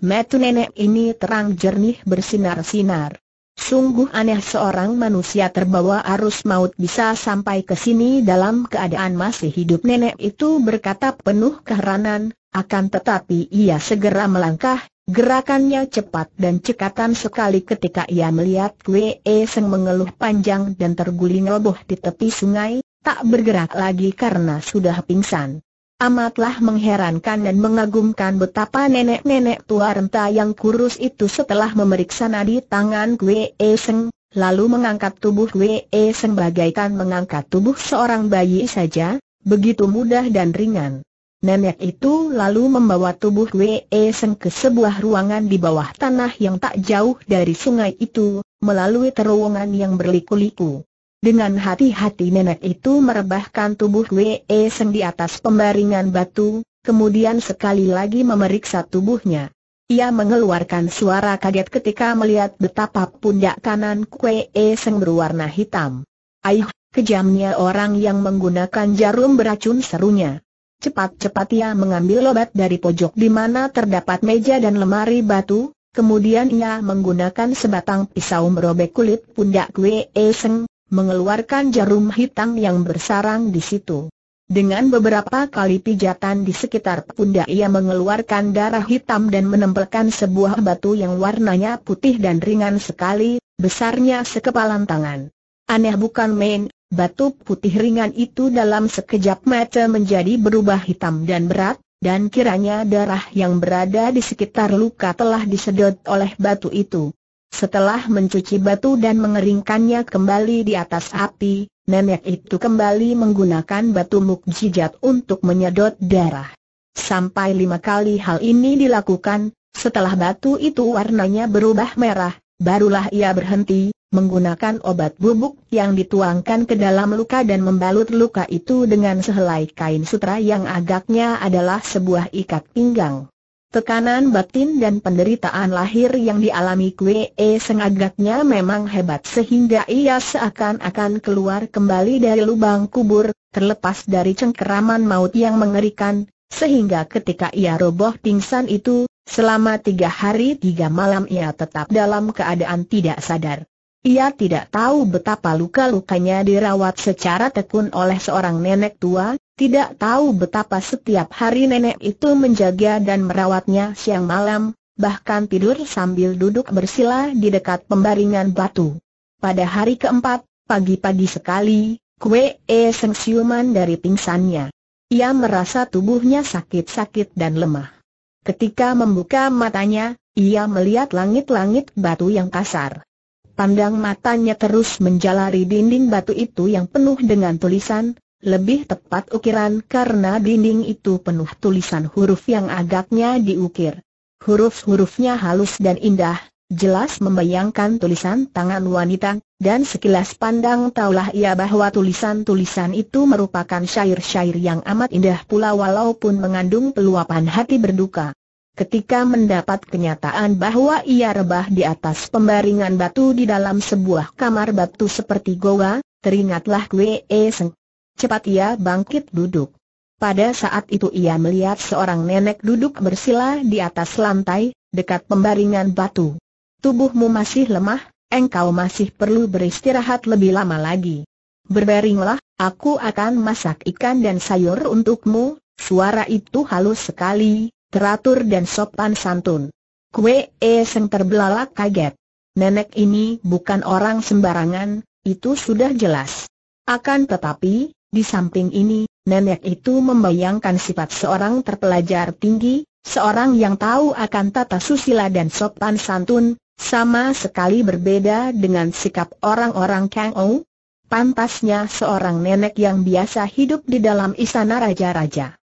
Metu nenek ini terang jernih bersinar-sinar. Sungguh aneh seorang manusia terbawa arus maut bisa sampai ke sini dalam keadaan masih hidup nenek itu berkata penuh keheranan, akan tetapi ia segera melangkah, gerakannya cepat dan cekatan sekali ketika ia melihat Kwe Seng mengeluh panjang dan terguling roboh di tepi sungai, tak bergerak lagi karena sudah pingsan. Amatlah mengherankan dan mengagumkan betapa nenek-nenek tua renta yang kurus itu setelah memeriksa nadi tangan Kwe e Seng, lalu mengangkat tubuh Kwe e Seng bagaikan mengangkat tubuh seorang bayi saja, begitu mudah dan ringan. Nenek itu lalu membawa tubuh Kwe e Seng ke sebuah ruangan di bawah tanah yang tak jauh dari sungai itu, melalui terowongan yang berliku-liku. Dengan hati-hati nenek itu merebahkan tubuh Wee Seng di atas pembaringan batu, kemudian sekali lagi memeriksa tubuhnya. Ia mengeluarkan suara kaget ketika melihat betapa pundak kanan Kue Seng berwarna hitam. Aih, kejamnya orang yang menggunakan jarum beracun serunya. Cepat-cepat ia mengambil obat dari pojok di mana terdapat meja dan lemari batu, kemudian ia menggunakan sebatang pisau merobek kulit pundak Wee Seng, mengeluarkan jarum hitam yang bersarang di situ. Dengan beberapa kali pijatan di sekitar pundak ia mengeluarkan darah hitam dan menempelkan sebuah batu yang warnanya putih dan ringan sekali, besarnya sekepalan tangan. Aneh bukan main, batu putih ringan itu dalam sekejap mata menjadi berubah hitam dan berat, dan kiranya darah yang berada di sekitar luka telah disedot oleh batu itu. Setelah mencuci batu dan mengeringkannya kembali di atas api, nenek itu kembali menggunakan batu mukjizat untuk menyedot darah. Sampai lima kali hal ini dilakukan, setelah batu itu warnanya berubah merah, barulah ia berhenti, menggunakan obat bubuk yang dituangkan ke dalam luka dan membalut luka itu dengan sehelai kain sutra yang agaknya adalah sebuah ikat pinggang. Tekanan batin dan penderitaan lahir yang dialami Kwe E agaknya memang hebat sehingga ia seakan-akan keluar kembali dari lubang kubur, terlepas dari cengkeraman maut yang mengerikan, sehingga ketika ia roboh pingsan itu, selama tiga hari tiga malam ia tetap dalam keadaan tidak sadar. Ia tidak tahu betapa luka-lukanya dirawat secara tekun oleh seorang nenek tua, tidak tahu betapa setiap hari nenek itu menjaga dan merawatnya siang malam, bahkan tidur sambil duduk bersila di dekat pembaringan batu. Pada hari keempat, pagi-pagi sekali, Kue E Seng siuman dari pingsannya. Ia merasa tubuhnya sakit-sakit dan lemah. Ketika membuka matanya, ia melihat langit-langit batu yang kasar. Pandang matanya terus menjalari dinding batu itu yang penuh dengan tulisan, lebih tepat ukiran karena dinding itu penuh tulisan huruf yang agaknya diukir. Huruf-hurufnya halus dan indah, jelas membayangkan tulisan tangan wanita, dan sekilas pandang taulah ia bahwa tulisan-tulisan itu merupakan syair-syair yang amat indah pula walaupun mengandung peluapan hati berduka. Ketika mendapat kenyataan bahwa ia rebah di atas pembaringan batu di dalam sebuah kamar batu seperti goa, teringatlah Kwe e Seng. Cepat ia bangkit duduk. Pada saat itu ia melihat seorang nenek duduk bersila di atas lantai, dekat pembaringan batu. Tubuhmu masih lemah, engkau masih perlu beristirahat lebih lama lagi. Berbaringlah, aku akan masak ikan dan sayur untukmu, suara itu halus sekali, teratur dan sopan santun. Kue E Seng terbelalak kaget. Nenek ini bukan orang sembarangan, itu sudah jelas. Akan tetapi, di samping ini, nenek itu membayangkan sifat seorang terpelajar tinggi, seorang yang tahu akan tata susila dan sopan santun, sama sekali berbeda dengan sikap orang-orang Kang Ou. Pantasnya seorang nenek yang biasa hidup di dalam istana raja-raja.